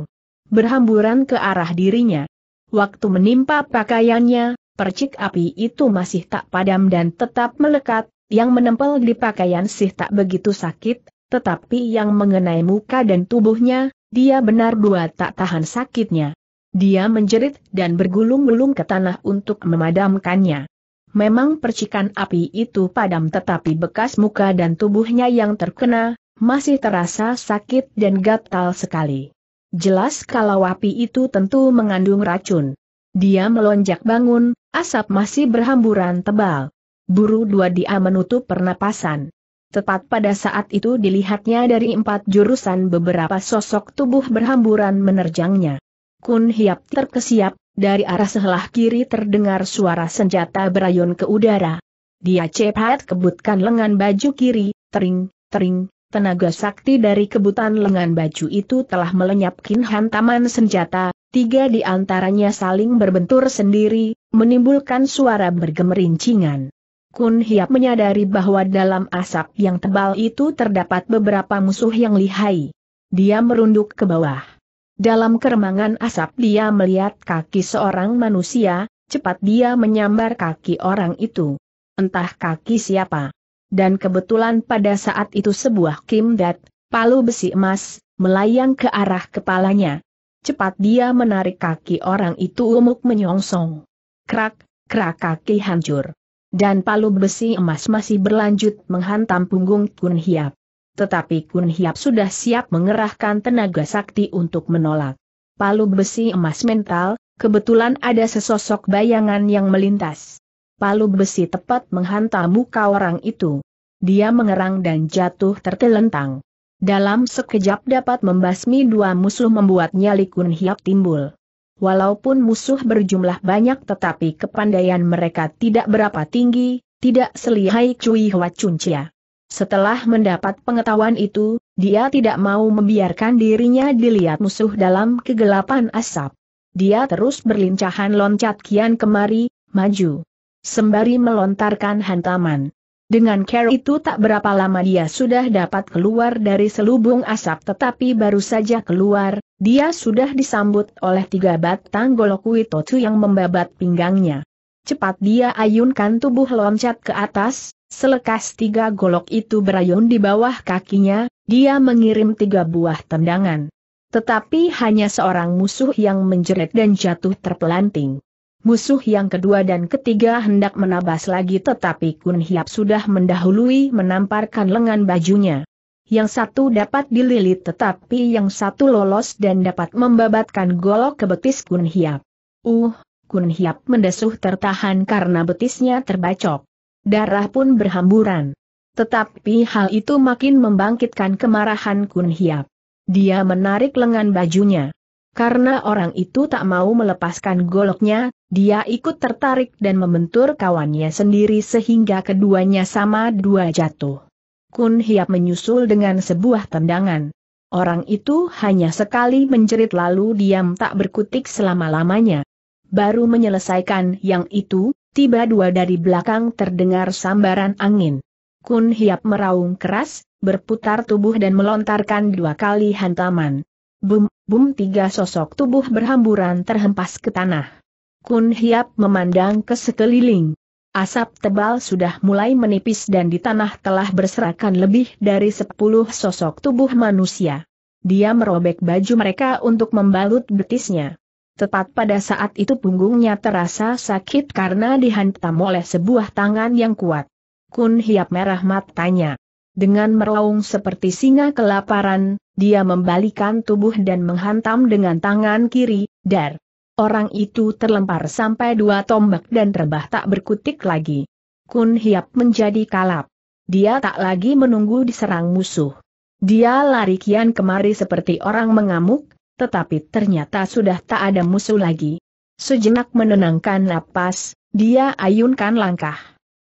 berhamburan ke arah dirinya. Waktu menimpa pakaiannya, percik api itu masih tak padam dan tetap melekat, yang menempel di pakaian sih tak begitu sakit, tetapi yang mengenai muka dan tubuhnya, dia benar dua tak tahan sakitnya. Dia menjerit dan bergulung-gulung ke tanah untuk memadamkannya. Memang percikan api itu padam tetapi bekas muka dan tubuhnya yang terkena, masih terasa sakit dan gatal sekali. Jelas kalau api itu tentu mengandung racun. Dia melonjak bangun, asap masih berhamburan tebal. Buru dua dia menutup pernapasan. Tepat pada saat itu dilihatnya dari empat jurusan beberapa sosok tubuh berhamburan menerjangnya. Kun Hiap terkesiap, dari arah sebelah kiri terdengar suara senjata berayun ke udara. Dia cepat kebutkan lengan baju kiri, tering, tering, Tenaga sakti dari kebutan lengan baju itu telah melenyapkan hantaman senjata, tiga di antaranya saling berbentur sendiri, menimbulkan suara bergemerincingan. Kun Hiap menyadari bahwa dalam asap yang tebal itu terdapat beberapa musuh yang lihai. Dia merunduk ke bawah. Dalam keremangan asap dia melihat kaki seorang manusia, cepat dia menyambar kaki orang itu. Entah kaki siapa dan kebetulan pada saat itu sebuah dat palu besi emas, melayang ke arah kepalanya. Cepat dia menarik kaki orang itu umuk menyongsong. Krak, krak kaki hancur. Dan palu besi emas masih berlanjut menghantam punggung Kun Hiap. Tetapi Kun Hiap sudah siap mengerahkan tenaga sakti untuk menolak. Palu besi emas mental, kebetulan ada sesosok bayangan yang melintas palu besi tepat menghantam muka orang itu. Dia mengerang dan jatuh tertelentang. Dalam sekejap dapat membasmi dua musuh membuatnya Likun Hiap timbul. Walaupun musuh berjumlah banyak tetapi kepandaian mereka tidak berapa tinggi, tidak selihai Cui hua cuncia. Setelah mendapat pengetahuan itu, dia tidak mau membiarkan dirinya dilihat musuh dalam kegelapan asap. Dia terus berlincahan loncat kian kemari, maju sembari melontarkan hantaman. Dengan care itu tak berapa lama dia sudah dapat keluar dari selubung asap tetapi baru saja keluar, dia sudah disambut oleh tiga batang golok Witotu yang membabat pinggangnya. Cepat dia ayunkan tubuh loncat ke atas, selekas tiga golok itu berayun di bawah kakinya, dia mengirim tiga buah tendangan. Tetapi hanya seorang musuh yang menjerit dan jatuh terpelanting. Musuh yang kedua dan ketiga hendak menabas lagi tetapi Kun Hiap sudah mendahului menamparkan lengan bajunya. Yang satu dapat dililit tetapi yang satu lolos dan dapat membabatkan golok ke betis Kun Hiap. Uh, Kun Hiap mendesuh tertahan karena betisnya terbacok. Darah pun berhamburan. Tetapi hal itu makin membangkitkan kemarahan Kun Hiap. Dia menarik lengan bajunya. Karena orang itu tak mau melepaskan goloknya, dia ikut tertarik dan membentur kawannya sendiri sehingga keduanya sama dua jatuh. Kun Hiap menyusul dengan sebuah tendangan. Orang itu hanya sekali menjerit lalu diam tak berkutik selama-lamanya. Baru menyelesaikan yang itu, tiba dua dari belakang terdengar sambaran angin. Kun Hiap meraung keras, berputar tubuh dan melontarkan dua kali hantaman. Bum, bum tiga sosok tubuh berhamburan terhempas ke tanah. Kun Hiap memandang ke sekeliling. Asap tebal sudah mulai menipis dan di tanah telah berserakan lebih dari sepuluh sosok tubuh manusia. Dia merobek baju mereka untuk membalut betisnya. Tepat pada saat itu punggungnya terasa sakit karena dihantam oleh sebuah tangan yang kuat. Kun Hiap merah matanya. Dengan meraung seperti singa kelaparan, dia membalikan tubuh dan menghantam dengan tangan kiri, dar. Orang itu terlempar sampai dua tombak dan rebah tak berkutik lagi. Kun Hiap menjadi kalap. Dia tak lagi menunggu diserang musuh. Dia lari kian kemari seperti orang mengamuk, tetapi ternyata sudah tak ada musuh lagi. Sejenak menenangkan napas, dia ayunkan langkah.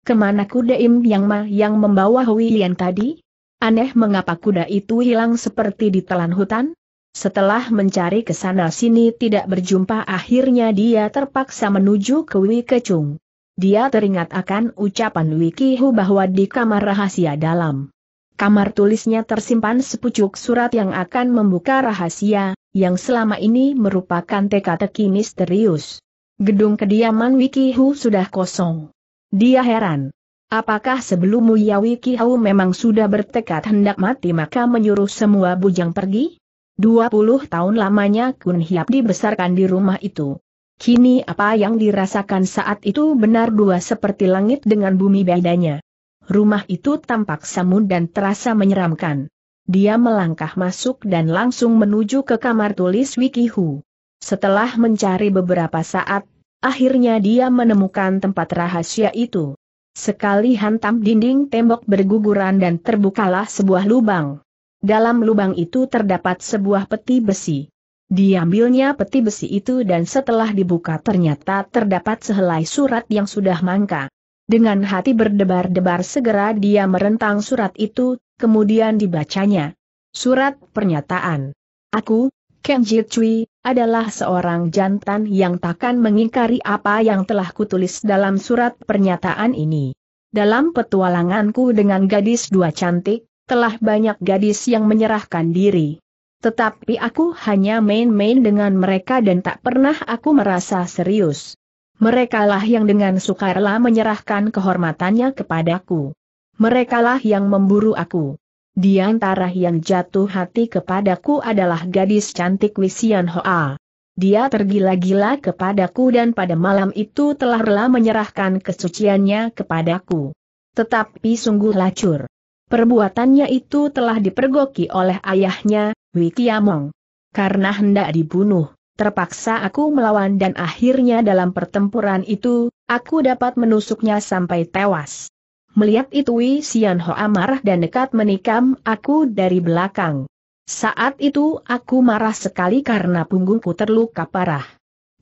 Kemana kuda Im Yang Ma yang membawa Hui tadi? Aneh mengapa kuda itu hilang seperti ditelan hutan? Setelah mencari ke sana-sini tidak berjumpa akhirnya dia terpaksa menuju ke Wei Kecung. Dia teringat akan ucapan Ki Hu bahwa di kamar rahasia dalam kamar tulisnya tersimpan sepucuk surat yang akan membuka rahasia, yang selama ini merupakan teka-teki misterius. Gedung kediaman Ki Hu sudah kosong. Dia heran. Apakah sebelum Muya Ki Hu memang sudah bertekad hendak mati maka menyuruh semua bujang pergi? 20 tahun lamanya Kun Hiap dibesarkan di rumah itu. Kini apa yang dirasakan saat itu benar dua seperti langit dengan bumi bedanya. Rumah itu tampak samun dan terasa menyeramkan. Dia melangkah masuk dan langsung menuju ke kamar tulis Wikihu. Setelah mencari beberapa saat, akhirnya dia menemukan tempat rahasia itu. Sekali hantam dinding tembok berguguran dan terbukalah sebuah lubang. Dalam lubang itu terdapat sebuah peti besi. Diambilnya peti besi itu dan setelah dibuka ternyata terdapat sehelai surat yang sudah mangka. Dengan hati berdebar-debar segera dia merentang surat itu, kemudian dibacanya. Surat pernyataan. Aku, Ken Jitui, adalah seorang jantan yang takkan mengingkari apa yang telah kutulis dalam surat pernyataan ini. Dalam petualanganku dengan gadis dua cantik, telah banyak gadis yang menyerahkan diri. Tetapi aku hanya main-main dengan mereka dan tak pernah aku merasa serius. Merekalah yang dengan sukarela menyerahkan kehormatannya kepadaku. Merekalah yang memburu aku. Di antara yang jatuh hati kepadaku adalah gadis cantik Wisian Hoa. Dia tergila-gila kepadaku dan pada malam itu telah rela menyerahkan kesuciannya kepadaku. Tetapi sungguh lacur. Perbuatannya itu telah dipergoki oleh ayahnya, Wikiamong. Karena hendak dibunuh, terpaksa aku melawan dan akhirnya dalam pertempuran itu, aku dapat menusuknya sampai tewas. Melihat itu Wei Hoa marah dan dekat menikam aku dari belakang. Saat itu aku marah sekali karena punggungku terluka parah.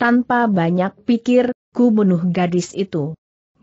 Tanpa banyak pikir, ku bunuh gadis itu.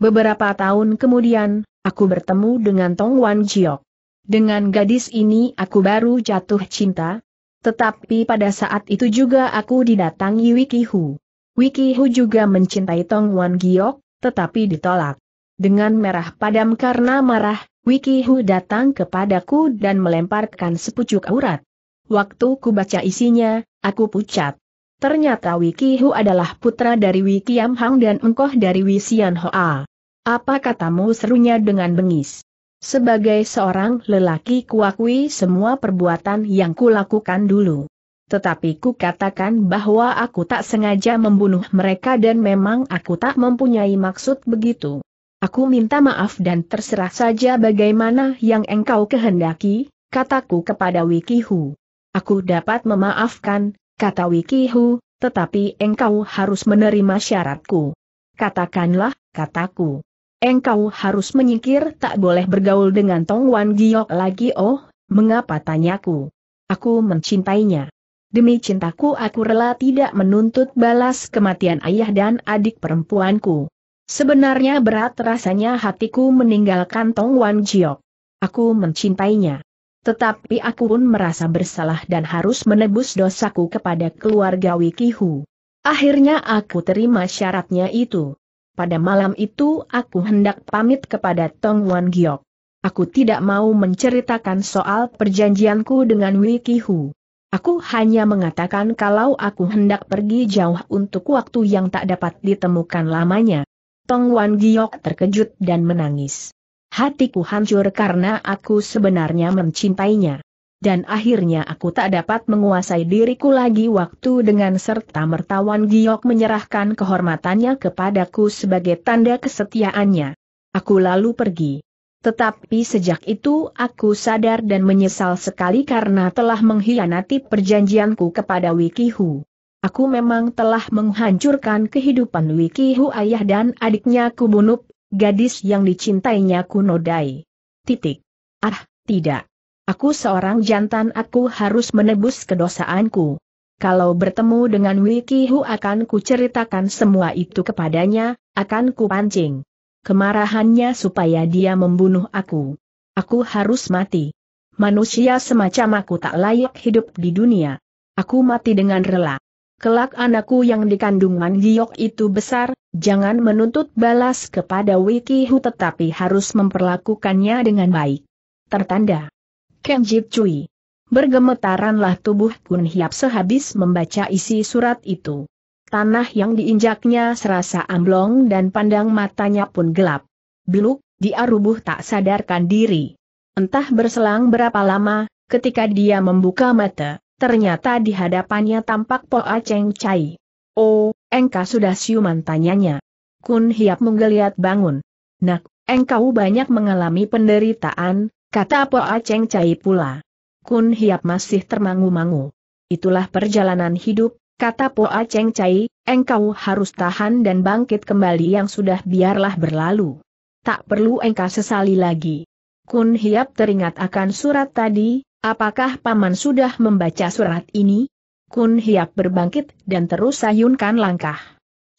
Beberapa tahun kemudian, aku bertemu dengan Tong Wan Jiok. Dengan gadis ini aku baru jatuh cinta. Tetapi pada saat itu juga aku didatangi Wiki Hu. Wiki Hu juga mencintai Tong Wan Giok, tetapi ditolak. Dengan merah padam karena marah, Wiki Hu datang kepadaku dan melemparkan sepucuk aurat. Waktu ku baca isinya, aku pucat. Ternyata Wiki Hu adalah putra dari Wiki Yam Hang dan engkoh dari Wisian Hoa. Apa katamu serunya dengan bengis? Sebagai seorang lelaki kuakui semua perbuatan yang kulakukan dulu. Tetapi ku katakan bahwa aku tak sengaja membunuh mereka dan memang aku tak mempunyai maksud begitu. Aku minta maaf dan terserah saja bagaimana yang engkau kehendaki, kataku kepada Wikihu. Aku dapat memaafkan, kata Wikihu, tetapi engkau harus menerima syaratku. Katakanlah, kataku. Engkau harus menyingkir tak boleh bergaul dengan Tong Wan Giok lagi oh, mengapa tanyaku? Aku mencintainya. Demi cintaku aku rela tidak menuntut balas kematian ayah dan adik perempuanku. Sebenarnya berat rasanya hatiku meninggalkan Tong Wan Giok. Aku mencintainya. Tetapi aku pun merasa bersalah dan harus menebus dosaku kepada keluarga Wikihu. Akhirnya aku terima syaratnya itu. Pada malam itu aku hendak pamit kepada Tong Wan Giok. Aku tidak mau menceritakan soal perjanjianku dengan Wiki Hu. Aku hanya mengatakan kalau aku hendak pergi jauh untuk waktu yang tak dapat ditemukan lamanya. Tong Wan Giok terkejut dan menangis. Hatiku hancur karena aku sebenarnya mencintainya dan akhirnya aku tak dapat menguasai diriku lagi waktu dengan serta mertawan Giok menyerahkan kehormatannya kepadaku sebagai tanda kesetiaannya. Aku lalu pergi. Tetapi sejak itu aku sadar dan menyesal sekali karena telah mengkhianati perjanjianku kepada Wikihu. Aku memang telah menghancurkan kehidupan Wikihu ayah dan adiknya Kubunup, gadis yang dicintainya kunodai. Titik. Ah, tidak. Aku seorang jantan aku harus menebus kedosaanku. Kalau bertemu dengan Wiki Hu akan kuceritakan semua itu kepadanya, akan kupancing. Kemarahannya supaya dia membunuh aku. Aku harus mati. Manusia semacam aku tak layak hidup di dunia. Aku mati dengan rela. Kelak anakku yang dikandungan Giok itu besar, jangan menuntut balas kepada Wiki Hu tetapi harus memperlakukannya dengan baik. Tertanda. Jip Cui. Bergemetaranlah tubuh Kun Hiap sehabis membaca isi surat itu. Tanah yang diinjaknya serasa amblong dan pandang matanya pun gelap. Beluk, dia rubuh tak sadarkan diri. Entah berselang berapa lama, ketika dia membuka mata, ternyata di hadapannya tampak Poa Cheng Chai. Oh, engkau sudah siuman tanyanya. Kun Hiap menggeliat bangun. Nak, engkau banyak mengalami penderitaan, Kata Po Aceng Cai pula. Kun Hiap masih termangu-mangu. Itulah perjalanan hidup, kata Po Aceng Cai, engkau harus tahan dan bangkit kembali yang sudah biarlah berlalu. Tak perlu engkau sesali lagi. Kun Hiap teringat akan surat tadi, apakah Paman sudah membaca surat ini? Kun Hiap berbangkit dan terus sayunkan langkah.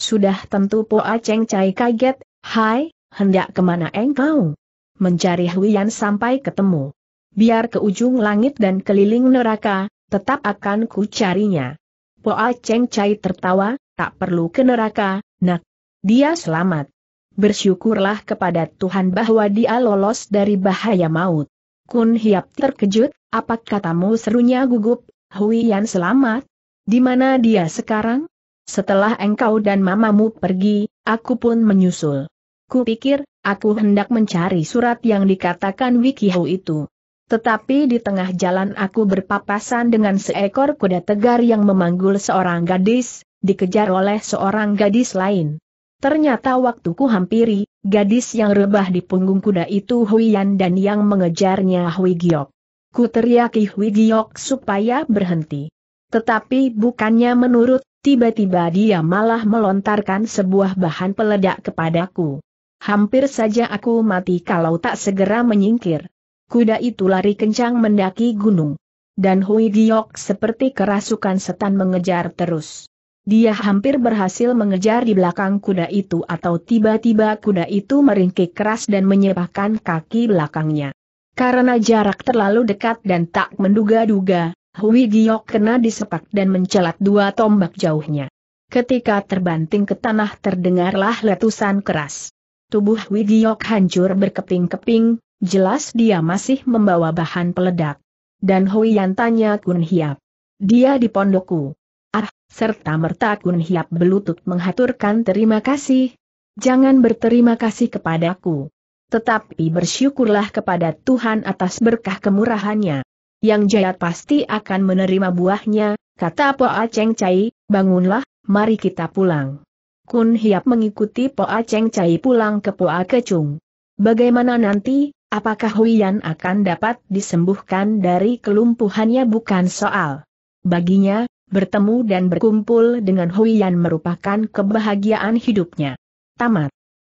Sudah tentu Po Aceng Cai kaget, hai, hendak kemana engkau? mencari Huian sampai ketemu. Biar ke ujung langit dan keliling neraka, tetap akan ku carinya. Poa Cheng Chai tertawa, tak perlu ke neraka, nak. Dia selamat. Bersyukurlah kepada Tuhan bahwa dia lolos dari bahaya maut. Kun Hiap terkejut, apa katamu serunya gugup, Yan selamat? Di mana dia sekarang? Setelah engkau dan mamamu pergi, aku pun menyusul. Ku pikir, aku hendak mencari surat yang dikatakan Wikihau itu. Tetapi di tengah jalan aku berpapasan dengan seekor kuda tegar yang memanggul seorang gadis, dikejar oleh seorang gadis lain. Ternyata waktuku hampiri, gadis yang rebah di punggung kuda itu Huyan dan yang mengejarnya Hui Giok. Ku teriaki Hui Giok supaya berhenti. Tetapi bukannya menurut, tiba-tiba dia malah melontarkan sebuah bahan peledak kepadaku. Hampir saja aku mati kalau tak segera menyingkir. Kuda itu lari kencang mendaki gunung. Dan Hui Giok seperti kerasukan setan mengejar terus. Dia hampir berhasil mengejar di belakang kuda itu atau tiba-tiba kuda itu meringkik keras dan menyebahkan kaki belakangnya. Karena jarak terlalu dekat dan tak menduga-duga, Hui Giok kena disepak dan mencelat dua tombak jauhnya. Ketika terbanting ke tanah terdengarlah letusan keras tubuh Widiok hancur berkeping-keping, jelas dia masih membawa bahan peledak. Dan Hoian tanya Kun Hiap. Dia di pondokku. Ah, serta merta Kun Hiap belutut menghaturkan terima kasih. Jangan berterima kasih kepadaku. Tetapi bersyukurlah kepada Tuhan atas berkah kemurahannya. Yang jahat pasti akan menerima buahnya, kata Po Aceng Cai, bangunlah, mari kita pulang. Kun Hiap mengikuti Poa Cheng Cai pulang ke Poa Kecung. Bagaimana nanti, apakah Huiyan akan dapat disembuhkan dari kelumpuhannya bukan soal. Baginya, bertemu dan berkumpul dengan Huiyan merupakan kebahagiaan hidupnya. Tamat.